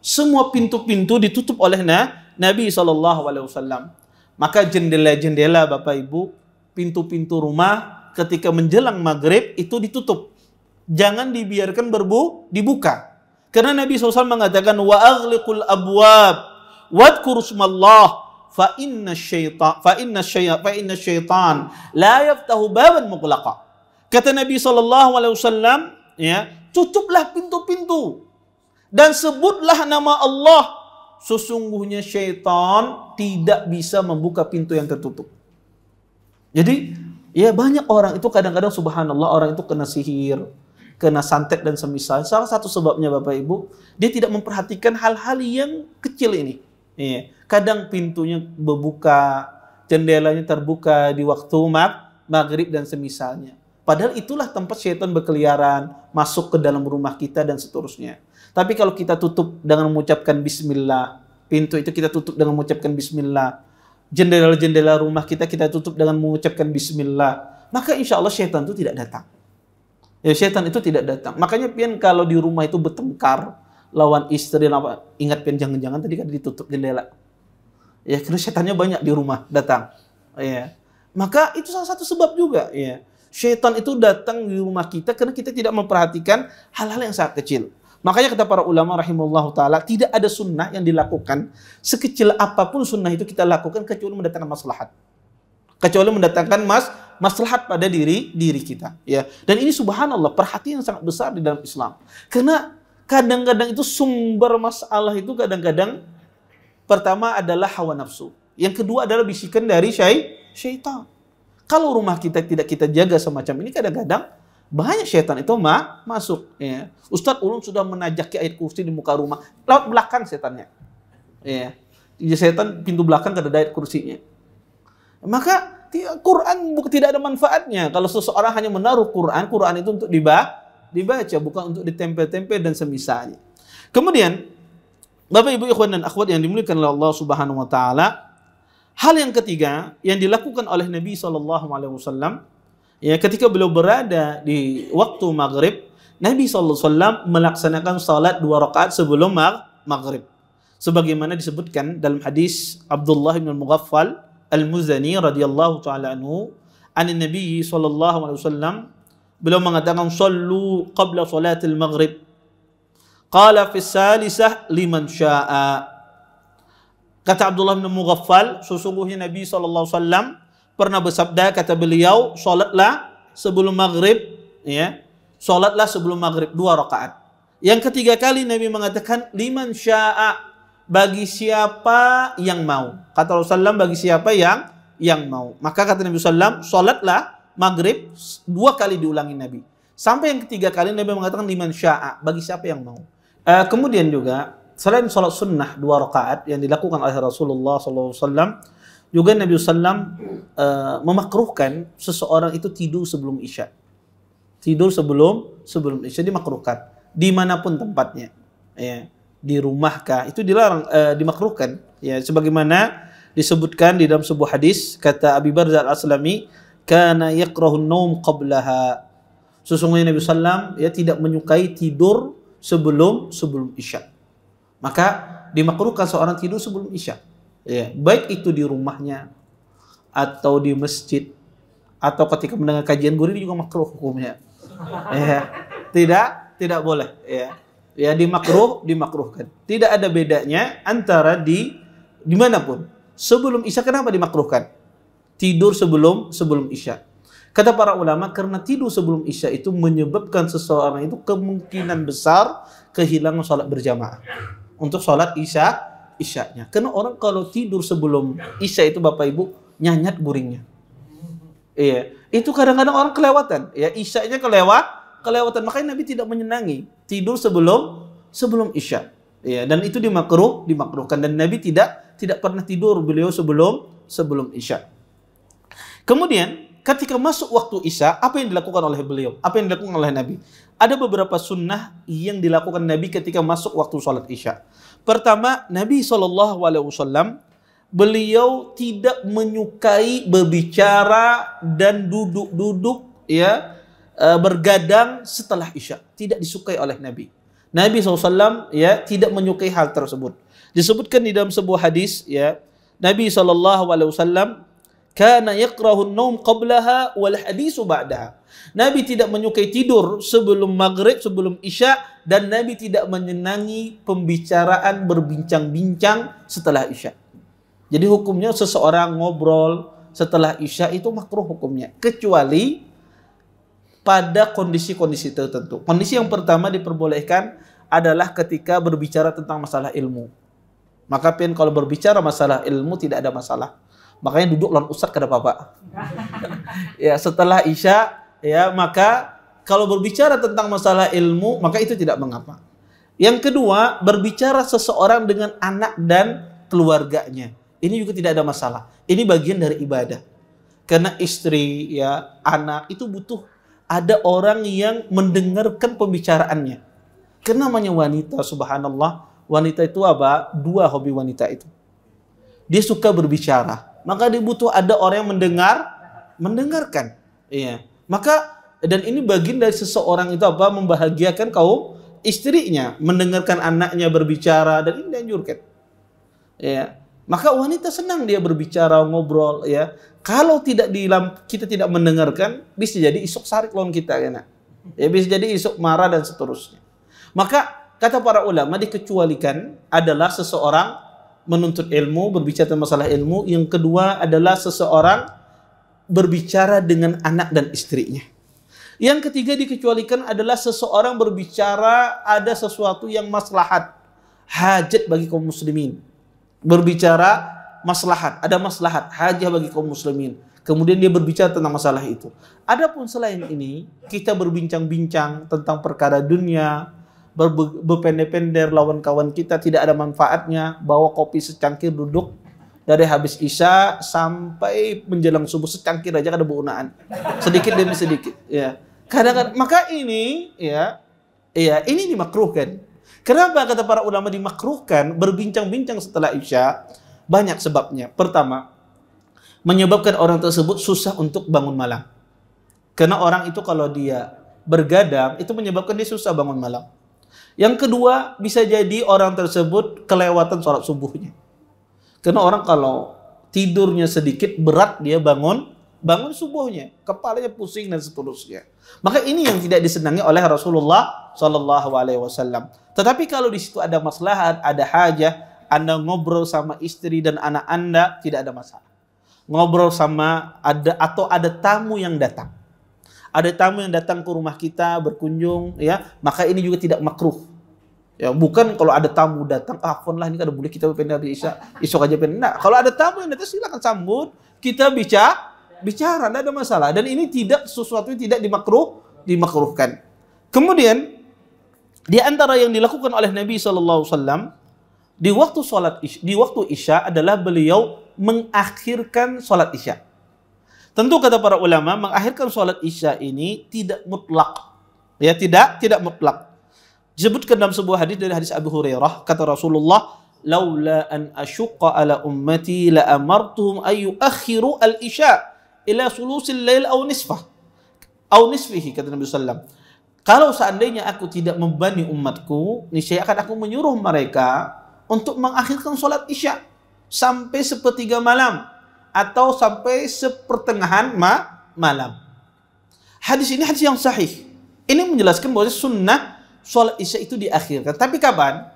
Semua pintu-pintu ditutup oleh Nabi SAW. Maka jendela-jendela Bapak Ibu, pintu-pintu rumah ketika menjelang maghrib itu ditutup jangan dibiarkan berbu dibuka. Karena Nabi SAW mengatakan wa aghliqul abwab wadkur smallah fa inna syaitan fa inna syaitan fa inna syaitan la yaftahu baban mughlaqa. Kata Nabi sallallahu alaihi wasallam, ya, tutuplah pintu-pintu dan sebutlah nama Allah. Sesungguhnya syaitan tidak bisa membuka pintu yang tertutup. Jadi, ya banyak orang itu kadang-kadang subhanallah orang itu kena sihir, kena santet dan semisal. Salah satu sebabnya Bapak Ibu, dia tidak memperhatikan hal-hal yang kecil ini. Iya. Kadang pintunya berbuka, jendelanya terbuka di waktu mag maghrib dan semisalnya. Padahal itulah tempat setan berkeliaran, masuk ke dalam rumah kita dan seterusnya. Tapi kalau kita tutup dengan mengucapkan bismillah, pintu itu kita tutup dengan mengucapkan bismillah, jendela-jendela rumah kita kita tutup dengan mengucapkan bismillah, maka insya Allah syaitan itu tidak datang. Ya setan itu tidak datang. Makanya pian kalau di rumah itu bertengkar lawan istri apa ingat pian jangan-jangan tadi kan ditutup jendela. Ya karena setannya banyak di rumah datang. Ya. Maka itu salah satu sebab juga ya. Setan itu datang di rumah kita karena kita tidak memperhatikan hal-hal yang sangat kecil. Makanya kata para ulama rahimahullah ta'ala, tidak ada sunnah yang dilakukan, sekecil apapun sunnah itu kita lakukan kecuali mendatangkan maslahat. Kecuali mendatangkan mas maslahat pada diri diri kita ya dan ini subhanallah perhatian yang sangat besar di dalam Islam karena kadang-kadang itu sumber masalah itu kadang-kadang pertama adalah hawa nafsu yang kedua adalah bisikan dari syai syaitan kalau rumah kita tidak kita jaga semacam ini kadang-kadang banyak syaitan itu ma masuk ya. Ustadz Ulun sudah menajaki air kursi di muka rumah laut belakang setannya ya jadi setan pintu belakang ada air kursinya maka Quran tidak ada manfaatnya. Kalau seseorang hanya menaruh Quran, Quran itu untuk dibaca, bukan untuk ditempel-tempel dan semisalnya. Kemudian, Bapak Ibu Ikhwan dan Akhwat yang dimuliakan oleh Allah Subhanahu wa taala, hal yang ketiga yang dilakukan oleh Nabi sallallahu alaihi wasallam ya ketika beliau berada di waktu maghrib, Nabi saw melaksanakan salat dua rakaat sebelum maghrib. Sebagaimana disebutkan dalam hadis Abdullah bin Mughaffal Al-Muzani radhiyallahu taala anhu an Nabi sallallahu alaihi wasallam beliau mengatakan sallu qabla salatil maghrib qala fi salisah liman syaa kata Abdullah bin Mughaffal sesungguhnya Nabi sallallahu alaihi wasallam pernah bersabda kata beliau sholatlah sebelum maghrib ya salatlah sebelum maghrib dua rakaat yang ketiga kali Nabi mengatakan liman syaa bagi siapa yang mau. Kata Rasulullah bagi siapa yang yang mau. Maka kata Nabi Sallam, sholatlah maghrib dua kali diulangi Nabi. Sampai yang ketiga kali Nabi mengatakan liman sya'a, bagi siapa yang mau. Uh, kemudian juga, selain sholat sunnah dua rakaat yang dilakukan oleh Rasulullah SAW, juga Nabi Sallam uh, eh, memakruhkan seseorang itu tidur sebelum isya. Tidur sebelum sebelum isya dimakruhkan. Dimanapun tempatnya. Ya. Yeah di rumahkah itu dilarang eh, dimakruhkan ya sebagaimana disebutkan di dalam sebuah hadis kata Abi Barzah Al-Aslami kana yakrahu naum qablaha sesungguhnya Nabi sallam ya tidak menyukai tidur sebelum sebelum isya maka dimakruhkan seorang tidur sebelum isya ya baik itu di rumahnya atau di masjid atau ketika mendengar kajian guru juga makruh hukumnya ya tidak tidak boleh ya ya dimakruh dimakruhkan. Tidak ada bedanya antara di dimanapun. Sebelum isya kenapa dimakruhkan? Tidur sebelum sebelum isya. Kata para ulama karena tidur sebelum isya itu menyebabkan seseorang itu kemungkinan besar kehilangan sholat berjamaah untuk sholat isya isyanya Karena orang kalau tidur sebelum isya itu bapak ibu nyanyat buringnya. Iya, itu kadang-kadang orang kelewatan. Ya isyanya kelewat, kelewatan. Makanya Nabi tidak menyenangi tidur sebelum sebelum isya. Ya, dan itu dimakruh, dimakruhkan dan Nabi tidak tidak pernah tidur beliau sebelum sebelum isya. Kemudian ketika masuk waktu isya, apa yang dilakukan oleh beliau? Apa yang dilakukan oleh Nabi? Ada beberapa sunnah yang dilakukan Nabi ketika masuk waktu sholat isya. Pertama, Nabi saw beliau tidak menyukai berbicara dan duduk-duduk ya Eh, bergadang setelah Isya. Tidak disukai oleh Nabi. Nabi SAW ya tidak menyukai hal tersebut. Disebutkan di dalam sebuah hadis ya Nabi SAW kana yakrahun naum qablaha wal hadisu ba'daha. Nabi tidak menyukai tidur sebelum maghrib, sebelum isya dan Nabi tidak menyenangi pembicaraan berbincang-bincang setelah isya. Jadi hukumnya seseorang ngobrol setelah isya itu makruh hukumnya kecuali pada kondisi-kondisi tertentu. Kondisi yang pertama diperbolehkan adalah ketika berbicara tentang masalah ilmu. Maka pian kalau berbicara masalah ilmu tidak ada masalah. Makanya duduk lawan ustaz kada apa-apa. *laughs* ya, setelah Isya ya maka kalau berbicara tentang masalah ilmu maka itu tidak mengapa. Yang kedua, berbicara seseorang dengan anak dan keluarganya. Ini juga tidak ada masalah. Ini bagian dari ibadah. Karena istri ya, anak itu butuh ada orang yang mendengarkan pembicaraannya. Kenamanya kan wanita, subhanallah. Wanita itu apa? Dua hobi wanita itu. Dia suka berbicara. Maka dia butuh ada orang yang mendengar, mendengarkan. Iya. Maka dan ini bagian dari seseorang itu apa? Membahagiakan kaum istrinya, mendengarkan anaknya berbicara dan ini dianjurkan. Ya. Maka wanita senang dia berbicara, ngobrol ya. Kalau tidak dalam kita tidak mendengarkan, bisa jadi isuk sarik lawan kita kena. Ya, ya bisa jadi isuk marah dan seterusnya. Maka kata para ulama dikecualikan adalah seseorang menuntut ilmu, berbicara tentang masalah ilmu. Yang kedua adalah seseorang berbicara dengan anak dan istrinya. Yang ketiga dikecualikan adalah seseorang berbicara ada sesuatu yang maslahat, hajat bagi kaum muslimin. Berbicara maslahat, ada maslahat hajah bagi kaum muslimin. Kemudian dia berbicara tentang masalah itu. Adapun selain ini, kita berbincang-bincang tentang perkara dunia, berpendek-pendek lawan kawan kita tidak ada manfaatnya, bawa kopi secangkir duduk dari habis isya sampai menjelang subuh secangkir aja kan ada bunaan. Sedikit demi sedikit, ya. Kadang-kadang maka ini ya ya ini dimakruhkan. Kenapa kata para ulama dimakruhkan berbincang-bincang setelah isya? Banyak sebabnya. Pertama, menyebabkan orang tersebut susah untuk bangun malam. Karena orang itu kalau dia bergadang, itu menyebabkan dia susah bangun malam. Yang kedua, bisa jadi orang tersebut kelewatan sholat subuhnya. Karena orang kalau tidurnya sedikit berat dia bangun bangun subuhnya, kepalanya pusing dan seterusnya. Maka ini yang tidak disenangi oleh Rasulullah Wasallam. Tetapi kalau di situ ada maslahat, ada hajah, anda ngobrol sama istri dan anak Anda tidak ada masalah. Ngobrol sama ada atau ada tamu yang datang. Ada tamu yang datang ke rumah kita berkunjung ya, maka ini juga tidak makruh. Ya, bukan kalau ada tamu datang, ah lah ini kada kan boleh kita pindah di Isya, esok aja pindah. Nah, kalau ada tamu yang datang silakan sambut, kita bicara bicara, tidak ada masalah. Dan ini tidak sesuatu yang tidak dimakruh, dimakruhkan. Kemudian di antara yang dilakukan oleh Nabi saw di waktu sholat di waktu isya adalah beliau mengakhirkan sholat isya. Tentu kata para ulama mengakhirkan sholat isya ini tidak mutlak, ya tidak tidak mutlak. Disebutkan dalam sebuah hadis dari hadis Abu Hurairah kata Rasulullah, "Laula an asyqa ala ummati la amartuhum ayu akhiru al isya ila sulusil lail au nisfah." nisfihi kata Nabi Sallam. Kalau seandainya aku tidak membani umatku, niscaya akan aku menyuruh mereka untuk mengakhirkan solat isya sampai sepertiga malam atau sampai sepertengahan ma malam. Hadis ini hadis yang sahih. Ini menjelaskan bahwa sunnah solat isya itu diakhirkan. Tapi kapan?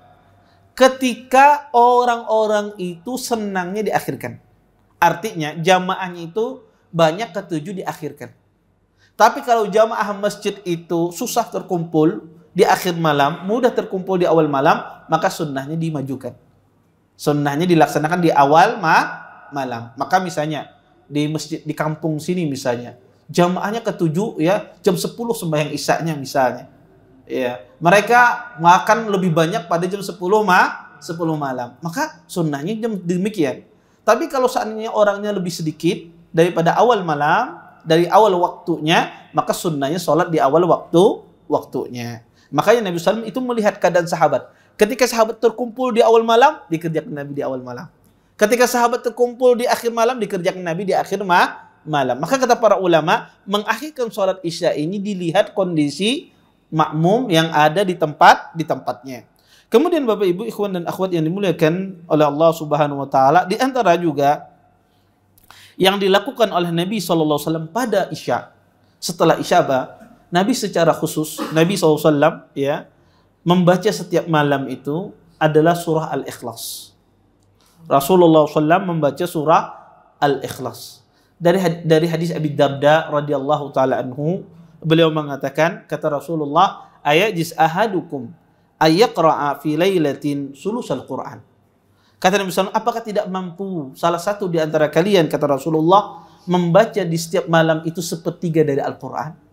Ketika orang-orang itu senangnya diakhirkan. Artinya jamaahnya itu banyak ketujuh diakhirkan. Tapi kalau jamaah masjid itu susah terkumpul, di akhir malam, mudah terkumpul di awal malam, maka sunnahnya dimajukan. Sunnahnya dilaksanakan di awal ma malam. Maka misalnya di masjid di kampung sini misalnya jamaahnya ketujuh ya jam 10 sembahyang isaknya misalnya ya mereka makan lebih banyak pada jam 10 ma 10 malam maka sunnahnya jam demikian tapi kalau seandainya orangnya lebih sedikit daripada awal malam dari awal waktunya maka sunnahnya sholat di awal waktu waktunya Makanya Nabi SAW itu melihat keadaan sahabat. Ketika sahabat terkumpul di awal malam, dikerjakan Nabi di awal malam. Ketika sahabat terkumpul di akhir malam, dikerjakan Nabi di akhir ma malam. Maka kata para ulama, mengakhirkan sholat isya ini dilihat kondisi makmum yang ada di tempat di tempatnya. Kemudian Bapak Ibu, ikhwan dan akhwat yang dimuliakan oleh Allah Subhanahu wa taala, di antara juga yang dilakukan oleh Nabi SAW pada Isya. Setelah Isya, Nabi secara khusus, Nabi SAW ya, membaca setiap malam itu adalah surah Al-Ikhlas. Rasulullah SAW membaca surah Al-Ikhlas. Dari dari hadis Abi Darda radhiyallahu taala anhu, beliau mengatakan kata Rasulullah, ayat jis ahadukum ayaqra'a fi lailatin sulusal Qur'an." Kata Nabi SAW, apakah tidak mampu salah satu di antara kalian, kata Rasulullah, membaca di setiap malam itu sepertiga dari Al-Quran?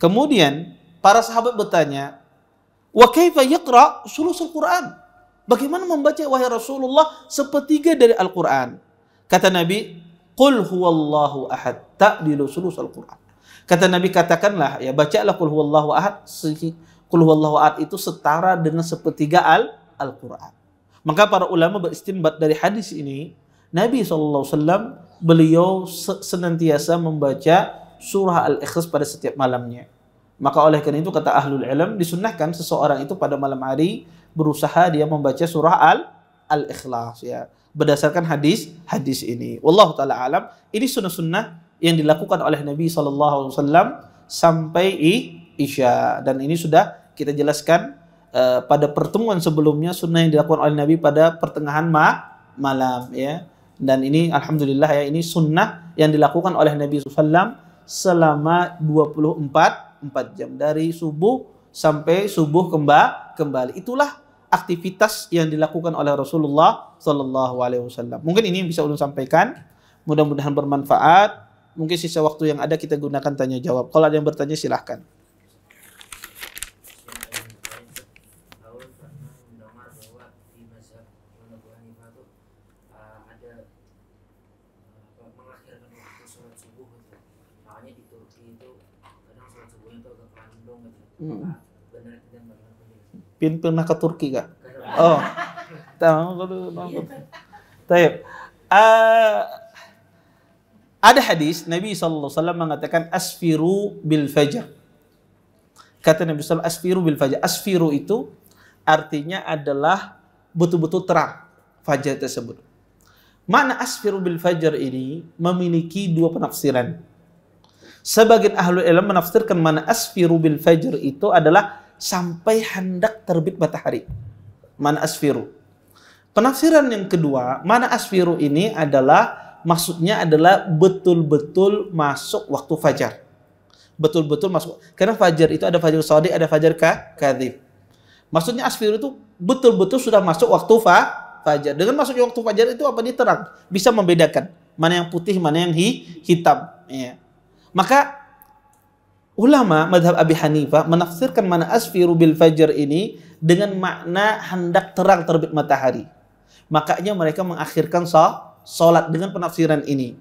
Kemudian para sahabat bertanya, "Wa kaifa yaqra sulusul Qur'an?" Bagaimana membaca wahai Rasulullah sepertiga dari Al-Qur'an? Kata Nabi, "Qul huwallahu ahad." Ta'dilu sulusul Qur'an. Kata Nabi katakanlah ya bacalah qul huwallahu ahad. Qul huwallahu ahad itu setara dengan sepertiga al Al-Qur'an. Maka para ulama beristimbat dari hadis ini, Nabi SAW beliau senantiasa membaca surah Al-Ikhlas pada setiap malamnya. Maka oleh karena itu kata ahlul ilm disunnahkan seseorang itu pada malam hari berusaha dia membaca surah Al Al-Ikhlas ya. Berdasarkan hadis hadis ini. Wallahu taala alam, ini sunnah-sunnah yang dilakukan oleh Nabi sallallahu alaihi wasallam sampai Isya dan ini sudah kita jelaskan uh, pada pertemuan sebelumnya sunnah yang dilakukan oleh Nabi pada pertengahan ma malam ya. Dan ini alhamdulillah ya ini sunnah yang dilakukan oleh Nabi sallallahu alaihi wasallam selama 24 4 jam dari subuh sampai subuh kemba, kembali. Itulah aktivitas yang dilakukan oleh Rasulullah Shallallahu Alaihi Wasallam. Mungkin ini yang bisa ulun sampaikan. Mudah-mudahan bermanfaat. Mungkin sisa waktu yang ada kita gunakan tanya jawab. Kalau ada yang bertanya silahkan. Pintu nak ke Turki gak? Oh, tahu kalau nonton. Taib. Ah, ada hadis Nabi SAW mengatakan asfiru bil fajr. Kata Nabi SAW asfiru bil fajr. Asfiru itu artinya adalah betul-betul terang fajar tersebut. Makna asfiru bil fajar ini memiliki dua penafsiran. Sebagian ahlu ilmu menafsirkan mana asfiru bil fajr itu adalah sampai hendak terbit matahari. Mana asfiru. Penafsiran yang kedua, mana asfiru ini adalah maksudnya adalah betul-betul masuk waktu fajar. Betul-betul masuk. Karena fajar itu ada fajar sadiq, ada fajar ka kadhib. Maksudnya asfiru itu betul-betul sudah masuk waktu fa fajar. Dengan masuknya waktu fajar itu apa diterang bisa membedakan mana yang putih, mana yang hi, hitam, ya. Maka ulama madhab Abi Hanifah menafsirkan mana asfiru bil fajar ini dengan makna hendak terang terbit matahari. Makanya mereka mengakhirkan salat dengan penafsiran ini.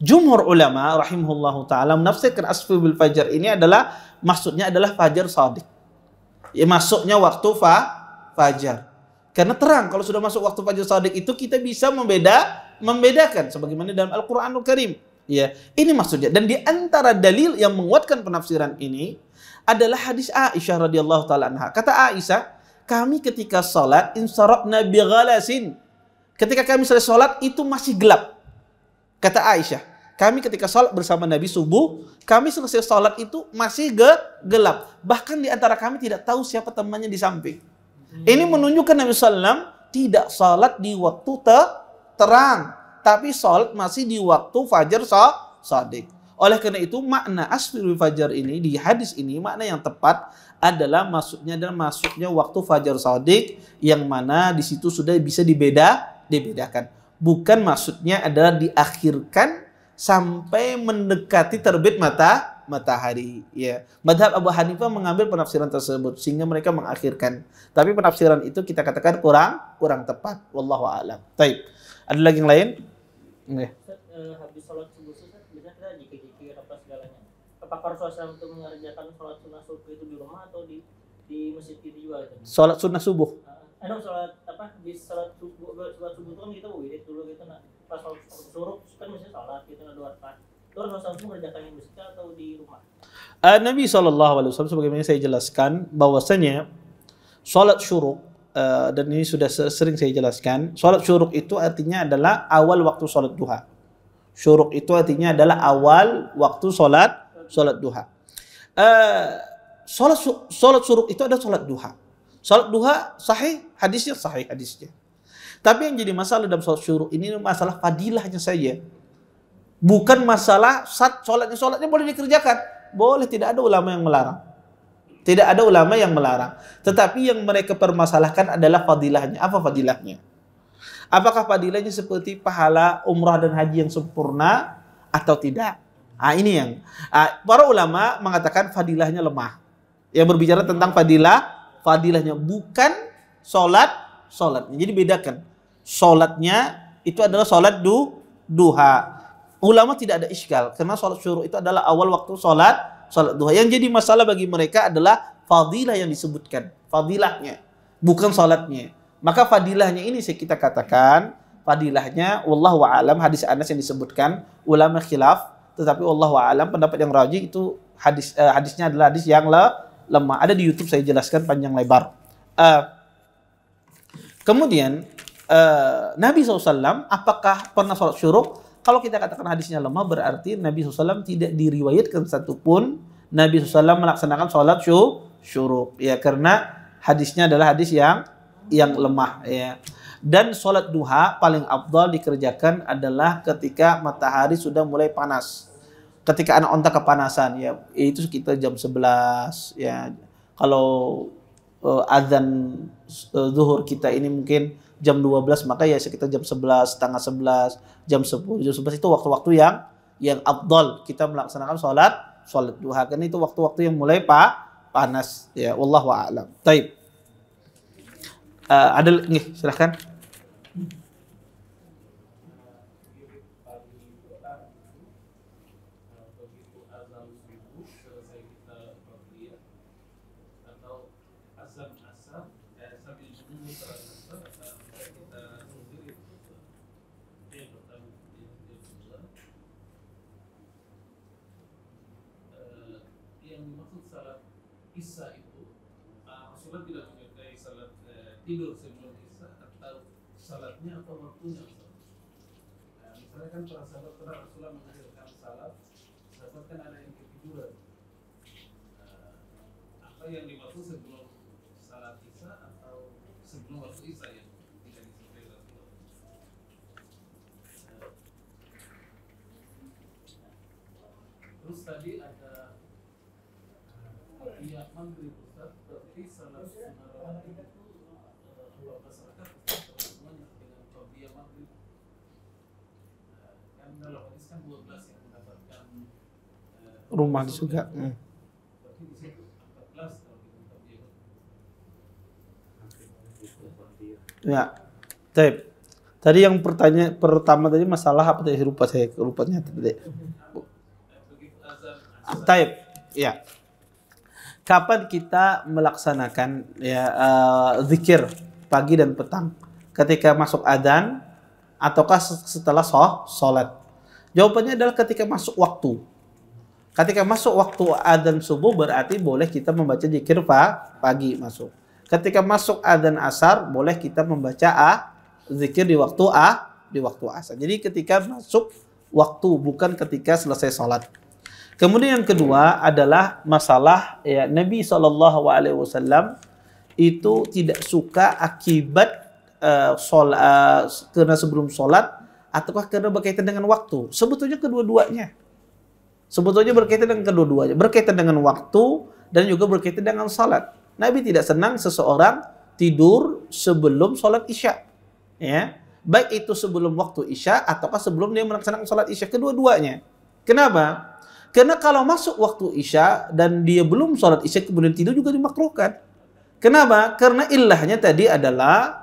Jumhur ulama rahimahullah taala menafsirkan asfiru bil fajar ini adalah maksudnya adalah fajar sadiq. Ya masuknya waktu fa fajar. Karena terang kalau sudah masuk waktu fajar sadiq itu kita bisa membeda membedakan sebagaimana dalam Al-Qur'anul Karim. Ya, ini maksudnya. Dan di antara dalil yang menguatkan penafsiran ini adalah hadis Aisyah radhiyallahu taala anha. Kata Aisyah, kami ketika salat insarafna bi ghalasin. Ketika kami selesai salat itu masih gelap. Kata Aisyah, kami ketika salat bersama Nabi subuh, kami selesai salat itu masih ge gelap. Bahkan di antara kami tidak tahu siapa temannya di samping. Hmm. Ini menunjukkan Nabi sallam tidak salat di waktu te terang tapi sholat masih di waktu fajar sodik. Oleh karena itu makna asfir fajar ini di hadis ini makna yang tepat adalah maksudnya dan maksudnya waktu fajar sodik yang mana di situ sudah bisa dibeda dibedakan. Bukan maksudnya adalah diakhirkan sampai mendekati terbit mata matahari ya madhab Abu Hanifah mengambil penafsiran tersebut sehingga mereka mengakhirkan tapi penafsiran itu kita katakan kurang kurang tepat wallahu alam taib ada lagi yang lain Nggih. Iya. Eh, habis sholat subuh kan biasanya kita jikir-jikir apa segalanya. Apakah harus untuk mengerjakan sholat sunnah subuh itu di rumah atau di di masjid itu juga gitu? Sholat sunnah subuh. Eh, eh no, sholat apa? Di sholat subuh, sholat subuh itu kan kita wirid dulu gitu nah. Pas sholat suruh kan mesti sholat gitu nah dua rakaat. Nabi Shallallahu mengerjakan di masjid atau di rumah? Eh, Nabi SAW sebagaimana saya jelaskan bahwasanya sholat syuruk Eh, dan ini sudah sering saya jelaskan, sholat syuruk itu artinya adalah awal waktu sholat duha. Syuruk itu artinya adalah awal waktu sholat sholat duha. Uh, sholat, sholat syuruk itu ada sholat duha. Sholat duha sahih, hadisnya sahih hadisnya. Tapi yang jadi masalah dalam sholat syuruk ini masalah fadilahnya saja. Bukan masalah saat sholatnya, sholatnya boleh dikerjakan. Boleh, tidak ada ulama yang melarang. Tidak ada ulama yang melarang. Tetapi yang mereka permasalahkan adalah fadilahnya. Apa fadilahnya? Apakah fadilahnya seperti pahala umrah dan haji yang sempurna atau tidak? Ah ini yang ah, para ulama mengatakan fadilahnya lemah. Yang berbicara tentang fadilah, fadilahnya bukan solat solatnya. Jadi bedakan. Solatnya itu adalah solat du duha. Ulama tidak ada iskal karena solat syuruh itu adalah awal waktu solat salat duha. Yang jadi masalah bagi mereka adalah fadilah yang disebutkan, fadilahnya, bukan salatnya. Maka fadilahnya ini saya kita katakan fadilahnya wa alam hadis Anas yang disebutkan ulama khilaf tetapi wa alam pendapat yang rajin itu hadis uh, hadisnya adalah hadis yang le, lemah. Ada di YouTube saya jelaskan panjang lebar. Uh, kemudian uh, Nabi SAW apakah pernah salat syuruk? Kalau kita katakan hadisnya lemah berarti Nabi SAW tidak diriwayatkan satupun Nabi SAW melaksanakan sholat shurup syuruk ya karena hadisnya adalah hadis yang yang lemah ya. Dan sholat duha paling abdal dikerjakan adalah ketika matahari sudah mulai panas. Ketika anak onta kepanasan ya itu sekitar jam 11 ya. Kalau uh, azan uh, zuhur kita ini mungkin jam 12 maka ya sekitar jam 11 setengah 11 jam 10 jam 11 itu waktu-waktu yang yang abdol kita melaksanakan sholat sholat duha karena itu waktu-waktu yang mulai pak panas ya wa a'lam. Taib. Uh, ada nih silahkan. Eagles. rumah juga. Hmm. Ya, Taip. Tadi yang pertanyaan pertama tadi masalah apa tadi lupa saya lupanya tadi. Taip, ya. Kapan kita melaksanakan ya uh, zikir pagi dan petang? Ketika masuk adan ataukah setelah sholat? Jawabannya adalah ketika masuk waktu. Ketika masuk waktu adzan subuh berarti boleh kita membaca zikir pagi masuk. Ketika masuk adzan asar boleh kita membaca a zikir di waktu a di waktu asar. Jadi ketika masuk waktu bukan ketika selesai sholat. Kemudian yang kedua adalah masalah ya Nabi saw itu tidak suka akibat uh, eh, sholat uh, eh, karena sebelum sholat ataukah karena berkaitan dengan waktu? Sebetulnya kedua-duanya. Sebetulnya berkaitan dengan kedua-duanya. Berkaitan dengan waktu dan juga berkaitan dengan salat. Nabi tidak senang seseorang tidur sebelum salat isya. Ya. Baik itu sebelum waktu isya ataukah sebelum dia melaksanakan salat isya. Kedua-duanya. Kenapa? Karena kalau masuk waktu isya dan dia belum salat isya kemudian tidur juga dimakruhkan. Kenapa? Karena ilahnya tadi adalah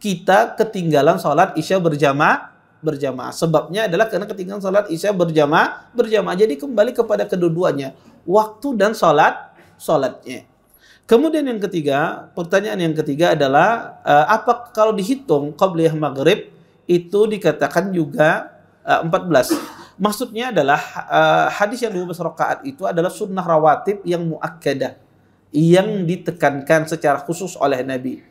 kita ketinggalan sholat isya berjamaah berjamaah. Sebabnya adalah karena ketinggalan salat Isya berjamaah, berjamaah. Jadi kembali kepada kedua-duanya, waktu dan salat salatnya. Kemudian yang ketiga, pertanyaan yang ketiga adalah uh, apa kalau dihitung qabliyah maghrib itu dikatakan juga uh, eh, 14. Maksudnya adalah uh, hadis yang 12 rakaat itu adalah sunnah rawatib yang muakkadah yang ditekankan secara khusus oleh Nabi.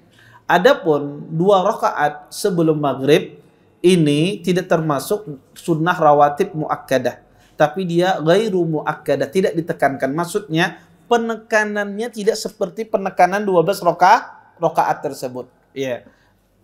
Adapun dua rakaat sebelum maghrib ini tidak termasuk sunnah rawatib muakkadah tapi dia gairu muakkadah tidak ditekankan maksudnya penekanannya tidak seperti penekanan 12 roka rokaat tersebut ya yeah.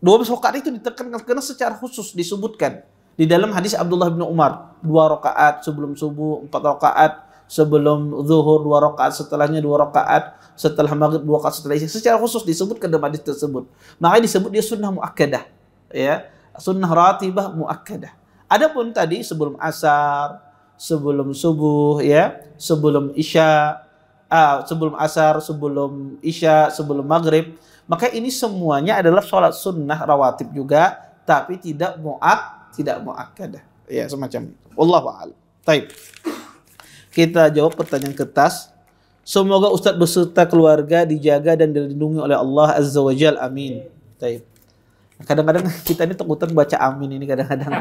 12 rokaat itu ditekankan karena secara khusus disebutkan di dalam hadis Abdullah bin Umar dua rokaat sebelum subuh empat rokaat sebelum zuhur dua rakaat setelahnya dua rakaat setelah maghrib dua rakaat setelah isya secara khusus disebutkan dalam hadis tersebut makanya disebut dia sunnah muakkadah ya sunnah ratibah muakkadah. Adapun tadi sebelum asar, sebelum subuh ya, sebelum isya, ah, sebelum asar, sebelum isya, sebelum maghrib, maka ini semuanya adalah sholat sunnah rawatib juga, tapi tidak muak, tidak muakkadah. Ya semacam itu. Wallahu Taib. Kita jawab pertanyaan kertas. Semoga Ustadz beserta keluarga dijaga dan dilindungi oleh Allah Azza wa Jal. Amin. Taib. Kadang-kadang *laughs* kita ini takutan baca amin ini kadang-kadang.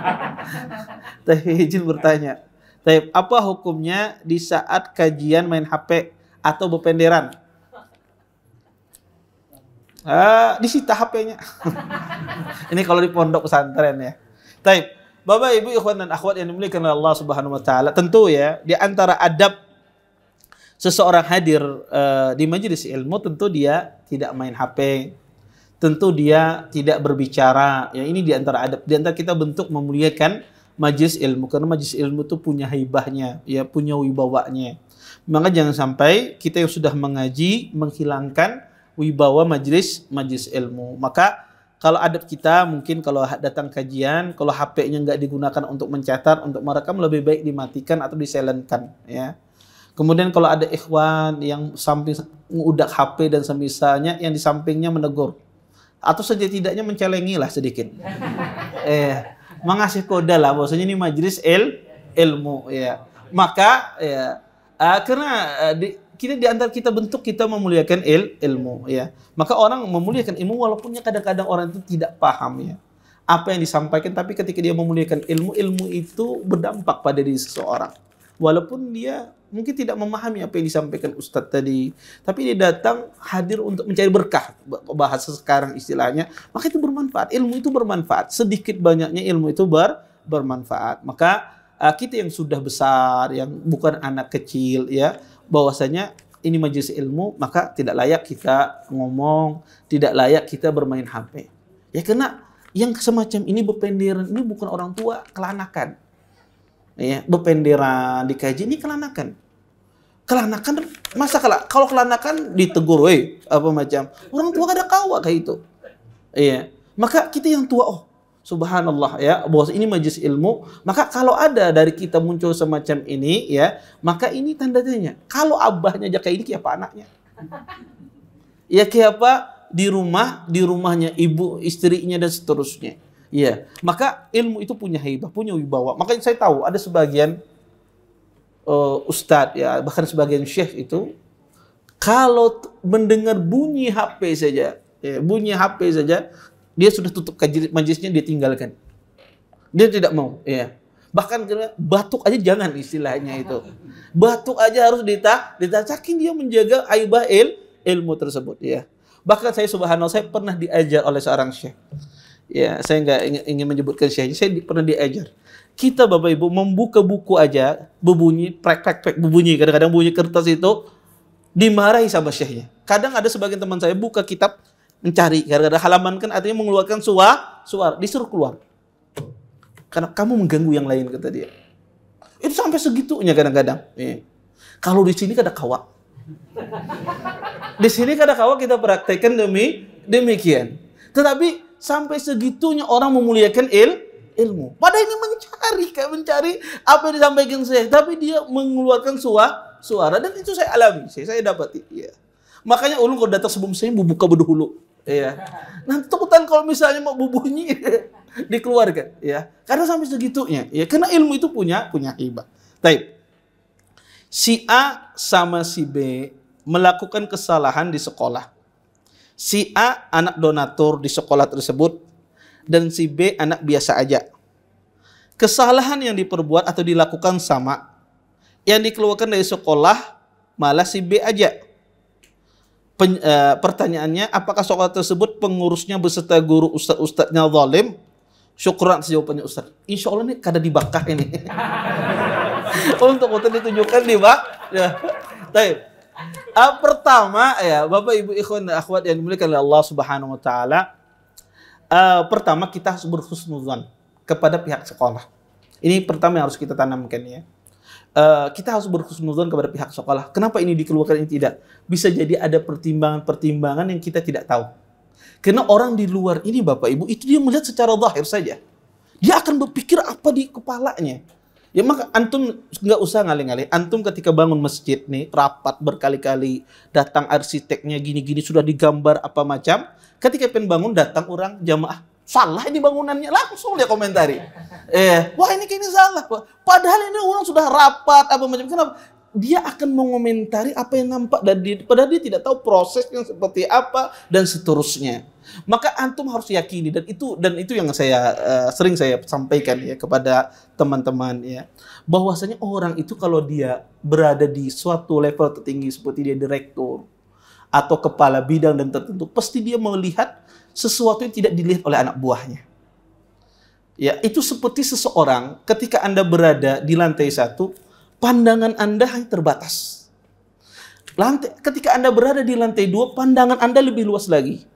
*laughs* Tapi izin bertanya. Tapi apa hukumnya di saat kajian main HP atau bependeran? Uh, ah, disita HP-nya. *laughs* ini kalau di pondok pesantren ya. Tapi Bapak Ibu ikhwan dan akhwat yang dimiliki oleh Allah Subhanahu wa taala, tentu ya di antara adab seseorang hadir uh, di majelis ilmu tentu dia tidak main HP, tentu dia tidak berbicara. Ya ini di antara adab, di antara kita bentuk memuliakan majlis ilmu karena majlis ilmu itu punya hibahnya, ya punya wibawanya. Maka jangan sampai kita yang sudah mengaji menghilangkan wibawa majlis majlis ilmu. Maka kalau adab kita mungkin kalau datang kajian, kalau HP-nya nggak digunakan untuk mencatat, untuk merekam lebih baik dimatikan atau diselenkan ya. Kemudian kalau ada ikhwan yang samping udah HP dan semisalnya yang di sampingnya menegur, atau setidaknya mencelengi lah sedikit. eh, mengasih kode lah bahwasanya ini majelis il, ilmu ya. Maka ya uh, karena uh, di, kita di antara kita bentuk kita memuliakan il, ilmu ya. Maka orang memuliakan ilmu walaupunnya kadang-kadang orang itu tidak paham ya apa yang disampaikan tapi ketika dia memuliakan ilmu ilmu itu berdampak pada diri seseorang walaupun dia mungkin tidak memahami apa yang disampaikan Ustadz tadi, tapi dia datang hadir untuk mencari berkah, bahasa sekarang istilahnya, maka itu bermanfaat. Ilmu itu bermanfaat, sedikit banyaknya ilmu itu ber, bermanfaat. Maka ah, kita yang sudah besar, yang bukan anak kecil ya, bahwasanya ini majelis ilmu, maka tidak layak kita ngomong, tidak layak kita bermain HP. Ya karena yang semacam ini berpenderan, ini bukan orang tua, kelanakan ya berpenderan dikaji ini kelanakan Kelanakan masa kelak kalau kelanakan ditegur woi apa macam orang tua ada kawa kayak itu. Iya. Maka kita yang tua oh subhanallah ya bos ini majelis ilmu maka kalau ada dari kita muncul semacam ini ya maka ini tanda tanya kalau abahnya aja kayak ini kayak apa anaknya ya kayak apa di rumah di rumahnya ibu istrinya dan seterusnya iya maka ilmu itu punya hebat punya wibawa makanya saya tahu ada sebagian uh, ustadz ya bahkan sebagian syekh itu kalau mendengar bunyi HP saja ya, bunyi HP saja dia sudah tutup majelisnya dia tinggalkan dia tidak mau ya bahkan batuk aja jangan istilahnya itu batuk aja harus ditah ditacakin dia menjaga aibah il, ilmu tersebut ya bahkan saya subhanallah saya pernah diajar oleh seorang syekh ya saya nggak ingin menyebutkan syekhnya saya pernah diajar kita Bapak Ibu membuka buku aja berbunyi prek prek prek berbunyi kadang-kadang bunyi kertas itu dimarahi sama syekhnya. Kadang ada sebagian teman saya buka kitab mencari kadang-kadang halaman kan artinya mengeluarkan suara suara disuruh keluar. Karena kamu mengganggu yang lain kata dia. Itu sampai segitunya kadang-kadang. Iya. Kalau di sini kada kan kawa. Di sini kada kan kawa kita praktekkan demi demikian. Tetapi sampai segitunya orang memuliakan ilmu ilmu. Pada ini mencari kayak mencari apa yang disampaikan saya, tapi dia mengeluarkan suara suara dan itu saya alami, saya, saya dapati. Ya. Makanya ulung kalau datang sebelum saya buka berhulu. ya. Nanti takutan kalau misalnya mau bubunyi, *laughs* dikeluarkan, ya. Karena sampai segitunya, ya. Karena ilmu itu punya punya hibah. Taib. Si A sama si B melakukan kesalahan di sekolah. Si A anak donatur di sekolah tersebut dan si B anak biasa aja. Kesalahan yang diperbuat atau dilakukan sama. Yang dikeluarkan dari sekolah malah si B aja. Pen, e, pertanyaannya, apakah sekolah tersebut pengurusnya beserta guru ustadz-ustadznya zalim? Syukuran atas jawabannya Ustaz. Insya Allah ini kada dibakar ini. *laughs* Untuk kita ditunjukkan di bak. Ya. Taib. uh, pertama ya Bapak Ibu Ikhwan dan Akhwat yang dimuliakan oleh Allah Subhanahu Wa Taala, uh, pertama kita harus berhusnuzon kepada pihak sekolah. Ini pertama yang harus kita tanamkan ya. Uh, kita harus berhusnuzon kepada pihak sekolah. Kenapa ini dikeluarkan ini tidak? Bisa jadi ada pertimbangan-pertimbangan yang kita tidak tahu. Karena orang di luar ini Bapak Ibu itu dia melihat secara zahir saja. Dia akan berpikir apa di kepalanya. Ya maka antum nggak usah ngalih-ngalih. Antum ketika bangun masjid nih rapat berkali-kali datang arsiteknya gini-gini sudah digambar apa macam. Ketika pengen bangun datang orang jamaah salah ini bangunannya langsung dia komentari. Eh, wah ini kayaknya salah. Padahal ini orang sudah rapat apa macam kenapa? Dia akan mengomentari apa yang nampak dan dia, padahal dia tidak tahu prosesnya seperti apa dan seterusnya. Maka antum harus yakini dan itu dan itu yang saya uh, sering saya sampaikan ya kepada teman-teman ya. Bahwasanya orang itu kalau dia berada di suatu level tertinggi seperti dia direktur atau kepala bidang dan tertentu pasti dia melihat sesuatu yang tidak dilihat oleh anak buahnya. Ya, itu seperti seseorang ketika Anda berada di lantai satu, pandangan Anda hanya terbatas. Lantai, ketika Anda berada di lantai dua, pandangan Anda lebih luas lagi.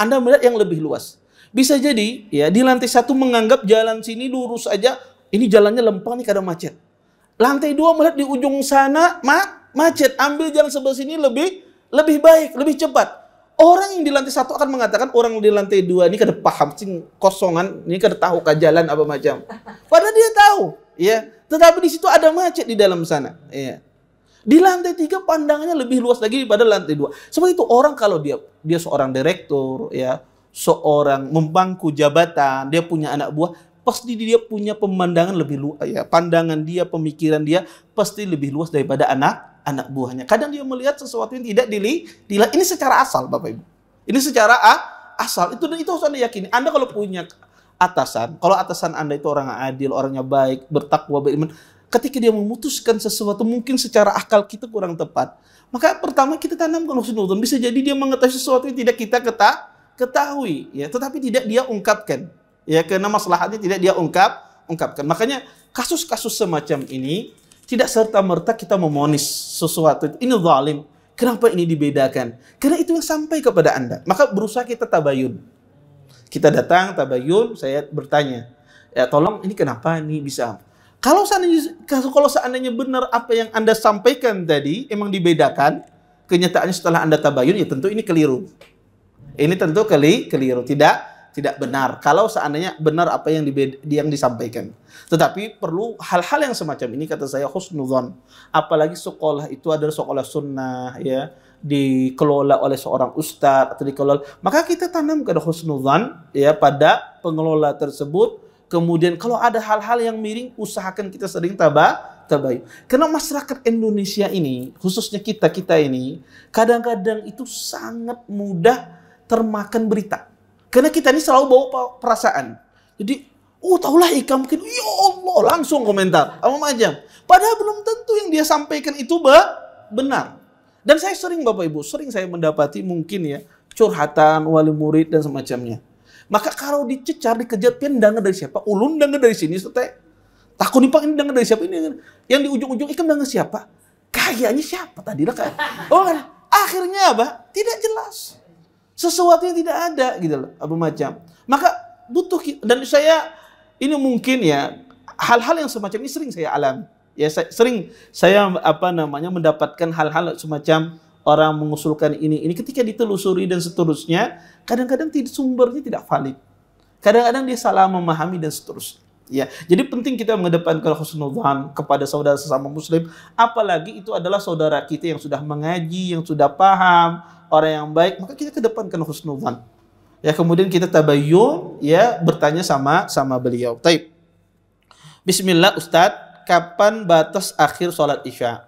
Anda melihat yang lebih luas. Bisa jadi ya di lantai satu menganggap jalan sini lurus aja, ini jalannya lempeng nih kadang macet. Lantai dua melihat di ujung sana ma macet, ambil jalan sebelah sini lebih lebih baik, lebih cepat. Orang yang di lantai satu akan mengatakan orang di lantai dua ini kada paham sing kosongan, ini kada tahu ke jalan apa macam. Padahal dia tahu, ya. Tetapi di situ ada macet di dalam sana, ya. Di lantai tiga pandangannya lebih luas lagi daripada lantai dua. Seperti itu orang kalau dia dia seorang direktur ya, seorang membangku jabatan, dia punya anak buah, pasti dia punya pemandangan lebih luas ya, pandangan dia, pemikiran dia pasti lebih luas daripada anak anak buahnya. Kadang dia melihat sesuatu yang tidak dilihat. Ini secara asal Bapak Ibu. Ini secara ah, asal. Itu itu harus Anda yakini. Anda kalau punya atasan, kalau atasan Anda itu orang adil, orangnya baik, bertakwa, beriman, ketika dia memutuskan sesuatu mungkin secara akal kita kurang tepat. Maka pertama kita tanamkan husnudon. Bisa jadi dia mengetahui sesuatu yang tidak kita ketahui, ya, tetapi tidak dia ungkapkan. Ya, karena masalahnya tidak dia ungkap, ungkapkan. Makanya kasus-kasus semacam ini tidak serta-merta kita memonis sesuatu. Ini zalim. Kenapa ini dibedakan? Karena itu yang sampai kepada Anda. Maka berusaha kita tabayun. Kita datang tabayun, saya bertanya, ya tolong ini kenapa ini bisa kalau seandainya, kalau seandainya benar apa yang Anda sampaikan tadi, emang dibedakan, kenyataannya setelah Anda tabayun, ya tentu ini keliru. Ini tentu keli, keliru, tidak tidak benar. Kalau seandainya benar apa yang, dibeda, yang disampaikan. Tetapi perlu hal-hal yang semacam ini, kata saya, husnudon. Apalagi sekolah itu adalah sekolah sunnah, ya dikelola oleh seorang ustadz atau dikelola maka kita tanam tanamkan husnudhan ya pada pengelola tersebut Kemudian kalau ada hal-hal yang miring, usahakan kita sering tabah, tabayun. Karena masyarakat Indonesia ini, khususnya kita-kita ini, kadang-kadang itu sangat mudah termakan berita. Karena kita ini selalu bawa perasaan. Jadi, oh tahulah, ikan mungkin, ya Allah, langsung komentar. Apa macam. Padahal belum tentu yang dia sampaikan itu benar. Dan saya sering Bapak Ibu, sering saya mendapati mungkin ya, curhatan, wali murid, dan semacamnya. Maka kalau dicecar, dikejar, pian dari siapa? Ulun danga dari sini, teh. Takut Pak, ini danga dari siapa? Ini yang di ujung-ujung ikan danga siapa? Kayaknya siapa tadi lah kan? *laughs* Oh kan? Akhirnya apa? Tidak jelas. Sesuatu yang tidak ada gitu loh, apa macam. Maka butuh dan saya ini mungkin ya hal-hal yang semacam ini sering saya alami. Ya saya, sering saya apa namanya mendapatkan hal-hal semacam orang mengusulkan ini ini ketika ditelusuri dan seterusnya kadang-kadang sumbernya tidak valid. Kadang-kadang dia salah memahami dan seterusnya. Ya, jadi penting kita mengedepankan khusnudhan kepada saudara sesama muslim, apalagi itu adalah saudara kita yang sudah mengaji, yang sudah paham, orang yang baik, maka kita kedepankan khusnudhan Ya, kemudian kita tabayyum, ya, bertanya sama sama beliau. Taib. Bismillah Ustadz, kapan batas akhir sholat isya?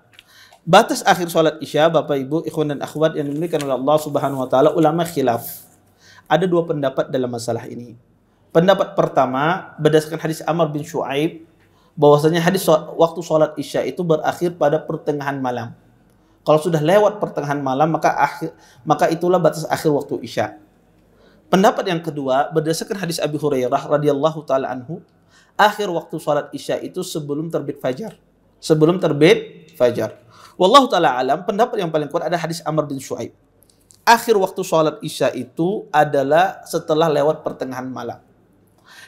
Batas akhir sholat isya, Bapak Ibu, ikhwan dan akhwat yang dimiliki oleh Allah Subhanahu Wa Taala, ulama khilaf ada dua pendapat dalam masalah ini. Pendapat pertama berdasarkan hadis Amr bin Shu'aib bahwasanya hadis waktu sholat isya itu berakhir pada pertengahan malam. Kalau sudah lewat pertengahan malam maka akhir maka itulah batas akhir waktu isya. Pendapat yang kedua berdasarkan hadis Abi Hurairah radhiyallahu taala anhu akhir waktu sholat isya itu sebelum terbit fajar. Sebelum terbit fajar. Wallahu taala alam pendapat yang paling kuat ada hadis Amr bin Shu'aib akhir waktu sholat isya itu adalah setelah lewat pertengahan malam.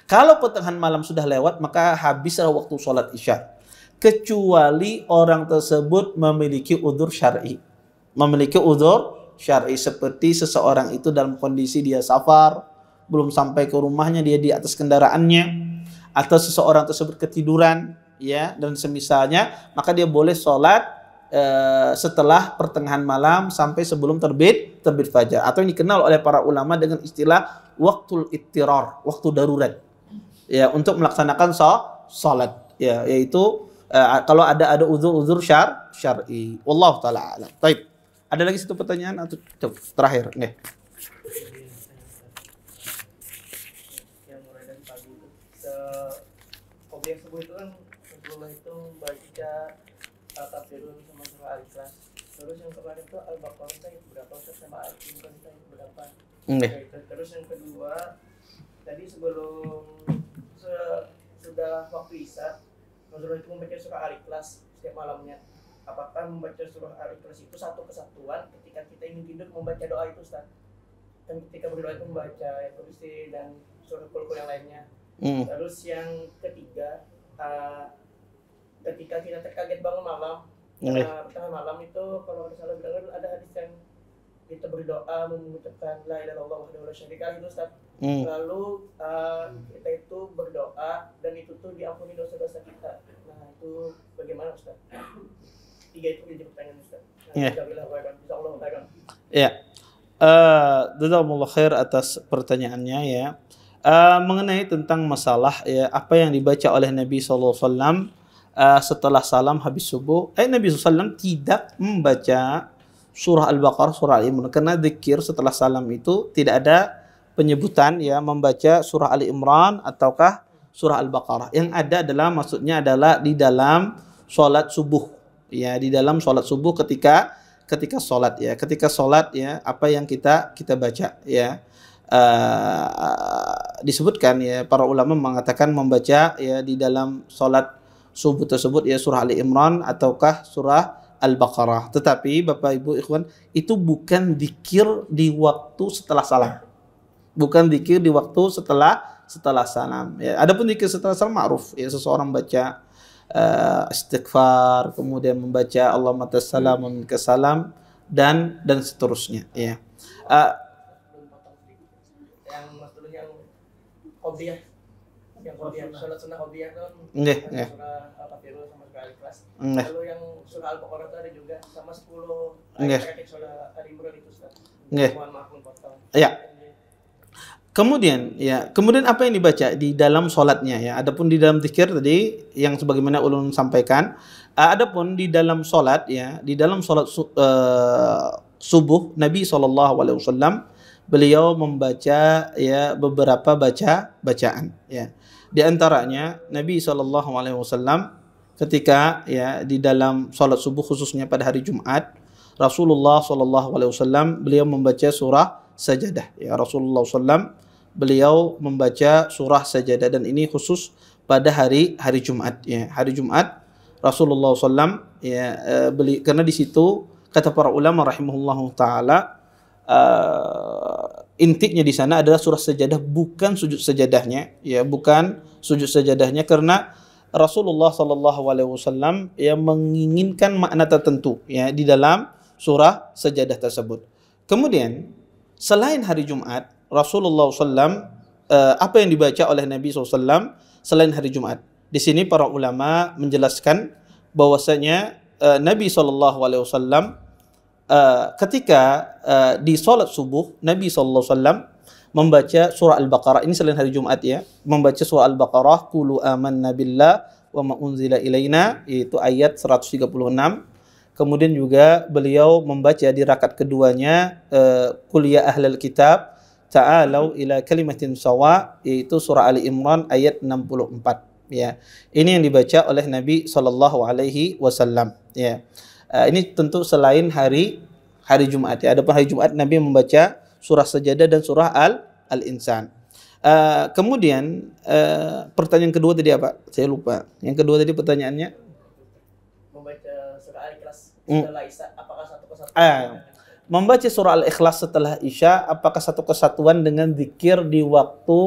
Kalau pertengahan malam sudah lewat, maka habislah waktu sholat isya. Kecuali orang tersebut memiliki udur syari. Memiliki udur syari seperti seseorang itu dalam kondisi dia safar, belum sampai ke rumahnya, dia di atas kendaraannya, atau seseorang tersebut ketiduran, ya dan semisalnya, maka dia boleh sholat e, setelah pertengahan malam sampai sebelum terbit terbit fajar atau yang dikenal oleh para ulama dengan istilah waktu ittiror, waktu darurat. Ya, untuk melaksanakan salat ya yaitu e, kalau ada ada uzur-uzur syar syar'i. Wallahu taala alam. Ada lagi satu pertanyaan atau cuk terakhir nih. Yang itu kan itu baca terus yang kemarin itu al-baqarah itu berapa Ustaz sama al-imran itu berapa terus yang kedua tadi sebelum se sudah waktu isya Rasulullah itu membaca surah al-ikhlas setiap malamnya apakah membaca surah al-ikhlas itu satu kesatuan ketika kita ingin tidur membaca doa itu Ustaz dan ketika berdoa itu membaca yang kursi dan surah kul yang lainnya mm. terus yang ketiga uh, ketika kita terkaget bangun malam mm. uh, tengah malam itu kalau misalnya bilang ada hadis yang kita berdoa mengucapkan la ilaha illallah wahdahu la syarika itu Ustaz. Mm. Lalu uh, kita itu berdoa dan itu tuh diampuni dosa-dosa kita. Nah, itu bagaimana Ustaz? Tiga itu menjadi pertanyaan Ustaz. Nah, yeah. Ya. uh, khair atas pertanyaannya ya. Uh, mengenai tentang masalah ya apa yang dibaca oleh Nabi Alaihi Wasallam uh, setelah salam habis subuh, eh Nabi SAW tidak membaca surah Al-Baqarah, surah Ali Imran karena zikir setelah salam itu tidak ada penyebutan ya membaca surah Al Imran ataukah surah Al-Baqarah. Yang ada adalah maksudnya adalah di dalam sholat subuh ya di dalam sholat subuh ketika ketika sholat ya ketika sholat ya apa yang kita kita baca ya uh, disebutkan ya para ulama mengatakan membaca ya di dalam sholat subuh tersebut ya surah Ali Imran ataukah surah Al-Baqarah. Tetapi Bapak Ibu Ikhwan itu bukan dikir di waktu setelah salam. Bukan dikir di waktu setelah setelah salam. Ya, adapun dikir setelah salam ma'ruf ya seseorang baca uh, istighfar, kemudian membaca Allah mata salam, dan dan seterusnya ya. Uh, yang yang kopiah sholat sunnah kopiah kan nggih nggih apa tiru sama sekali kelas nggih lalu yang surah al baqarah itu ada juga sama 10 nggih surah al imran itu Ustaz nggih mohon maaf iya. Kemudian ya, kemudian apa yang dibaca di dalam sholatnya ya. Adapun di dalam zikir tadi yang sebagaimana ulun sampaikan, eh, adapun di dalam sholat ya, di dalam sholat uh, subuh Nabi saw beliau membaca ya beberapa baca bacaan ya. di antaranya Nabi sallallahu alaihi wasallam ketika ya di dalam solat subuh khususnya pada hari Jumat Rasulullah sallallahu alaihi wasallam beliau membaca surah sajadah ya Rasulullah sallam beliau membaca surah sajadah dan ini khusus pada hari hari Jumat ya hari Jumat Rasulullah sallam ya eh, beli kerana di situ kata para ulama rahimahullahu taala uh, intinya di sana adalah surah sejadah bukan sujud sejadahnya, ya bukan sujud sejadahnya, karena Rasulullah sallallahu alaihi wasallam yang menginginkan makna tertentu ya di dalam surah sejadah tersebut. Kemudian selain hari Jumat Rasulullah sallam uh, apa yang dibaca oleh Nabi sallam selain hari Jumat. Di sini para ulama menjelaskan bahwasanya uh, Nabi sallallahu alaihi wasallam Eh, ketika uh, di sholat subuh Nabi saw membaca surah Al-Baqarah. Ini selain hari Jumat ya. Membaca surah Al-Baqarah, kulu amanna billah wa ma unzila ilaina" yaitu ayat 136. Kemudian juga beliau membaca di rakaat keduanya uh, eh, kuliah ya ahlul kitab ta'alau ila kalimatin sawa yaitu surah Ali Imran ayat 64 ya. Ini yang dibaca oleh Nabi sallallahu alaihi wasallam ya. Eh, ini tentu selain hari hari Jumat ya. Adapun hari Jumat Nabi membaca surah Sajadah dan surah Al Al-Insan. Uh, kemudian uh, pertanyaan kedua tadi apa? Saya lupa. Yang kedua tadi pertanyaannya membaca surah Al-Ikhlas hmm. setelah Isya apakah satu kesatuan? Uh, membaca surah Al-Ikhlas setelah Isya apakah satu kesatuan dengan zikir di waktu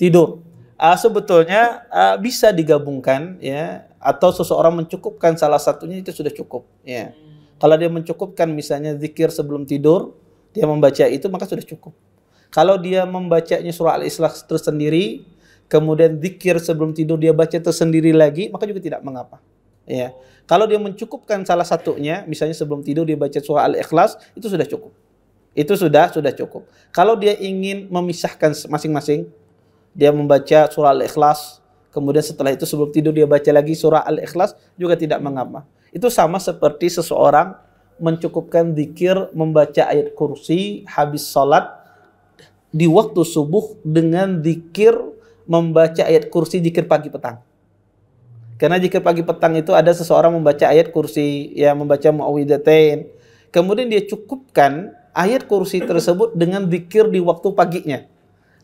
tidur? Uh, sebetulnya uh, bisa digabungkan ya atau seseorang mencukupkan salah satunya itu sudah cukup ya hmm. kalau dia mencukupkan misalnya zikir sebelum tidur dia membaca itu maka sudah cukup kalau dia membacanya surah al-ikhlas tersendiri kemudian zikir sebelum tidur dia baca tersendiri lagi maka juga tidak mengapa ya kalau dia mencukupkan salah satunya misalnya sebelum tidur dia baca surah al-ikhlas itu sudah cukup itu sudah sudah cukup kalau dia ingin memisahkan masing-masing dia membaca surah al-ikhlas kemudian setelah itu sebelum tidur dia baca lagi surah Al-Ikhlas juga tidak mengapa. Itu sama seperti seseorang mencukupkan zikir membaca ayat kursi habis salat di waktu subuh dengan zikir membaca ayat kursi zikir pagi petang. Karena zikir pagi petang itu ada seseorang membaca ayat kursi, ya membaca muawwidatain. Kemudian dia cukupkan ayat kursi tersebut dengan zikir di waktu paginya.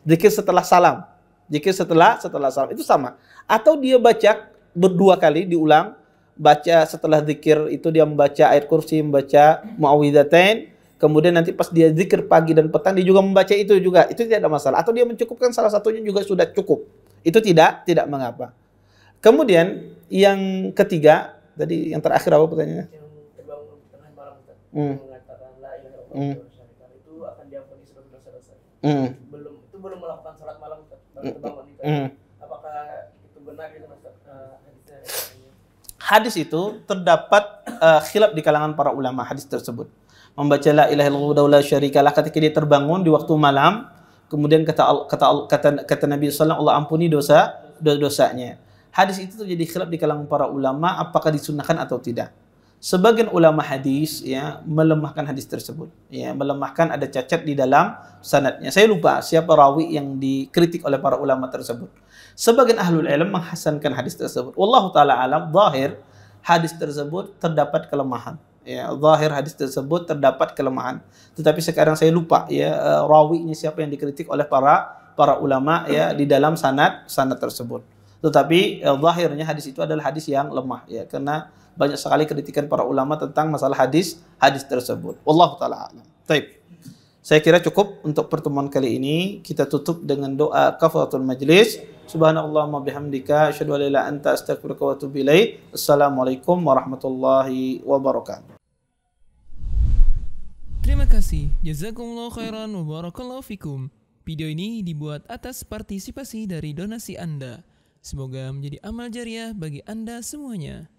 Zikir setelah salam. Zikir setelah setelah salam itu sama. Atau dia baca berdua kali diulang baca setelah zikir itu dia membaca ayat kursi, membaca muawwidzatain, kemudian nanti pas dia zikir pagi dan petang dia juga membaca itu juga. Itu tidak ada masalah. Atau dia mencukupkan salah satunya juga sudah cukup. Itu tidak tidak mengapa. Kemudian yang ketiga tadi yang terakhir apa pertanyaannya? Hmm. Hmm. Hmm. Mm, mm. gitu, eh, hadis itu terdapat uh, khilaf di kalangan para ulama hadis tersebut. Membaca la ilaha illallah syarikalah ketika dia terbangun di waktu malam, kemudian kata kata kata, kata Nabi sallallahu Allah ampuni dosa dosanya. Hadis itu terjadi khilaf di kalangan para ulama apakah disunahkan atau tidak sebagian ulama hadis ya melemahkan hadis tersebut ya melemahkan ada cacat di dalam sanatnya saya lupa siapa rawi yang dikritik oleh para ulama tersebut sebagian ahlul ilm menghasankan hadis tersebut wallahu taala alam zahir hadis tersebut terdapat kelemahan ya zahir hadis tersebut terdapat kelemahan tetapi sekarang saya lupa ya e, rawinya siapa yang dikritik oleh para para ulama ya di dalam sanat sanat tersebut tetapi e, zahirnya hadis itu adalah hadis yang lemah ya karena banyak sekali kritikan para ulama tentang masalah hadis hadis tersebut. Wallahu taala alam. Baik. Saya kira cukup untuk pertemuan kali ini. Kita tutup dengan doa kafaratul majlis. Subhanallahumma bihamdika asyhadu an la anta astaghfiruka wa atubu Assalamualaikum warahmatullahi wabarakatuh. Terima kasih. Jazakumullah khairan wa barakallahu fikum. Video ini dibuat atas partisipasi dari donasi Anda. Semoga menjadi amal jariah bagi Anda semuanya.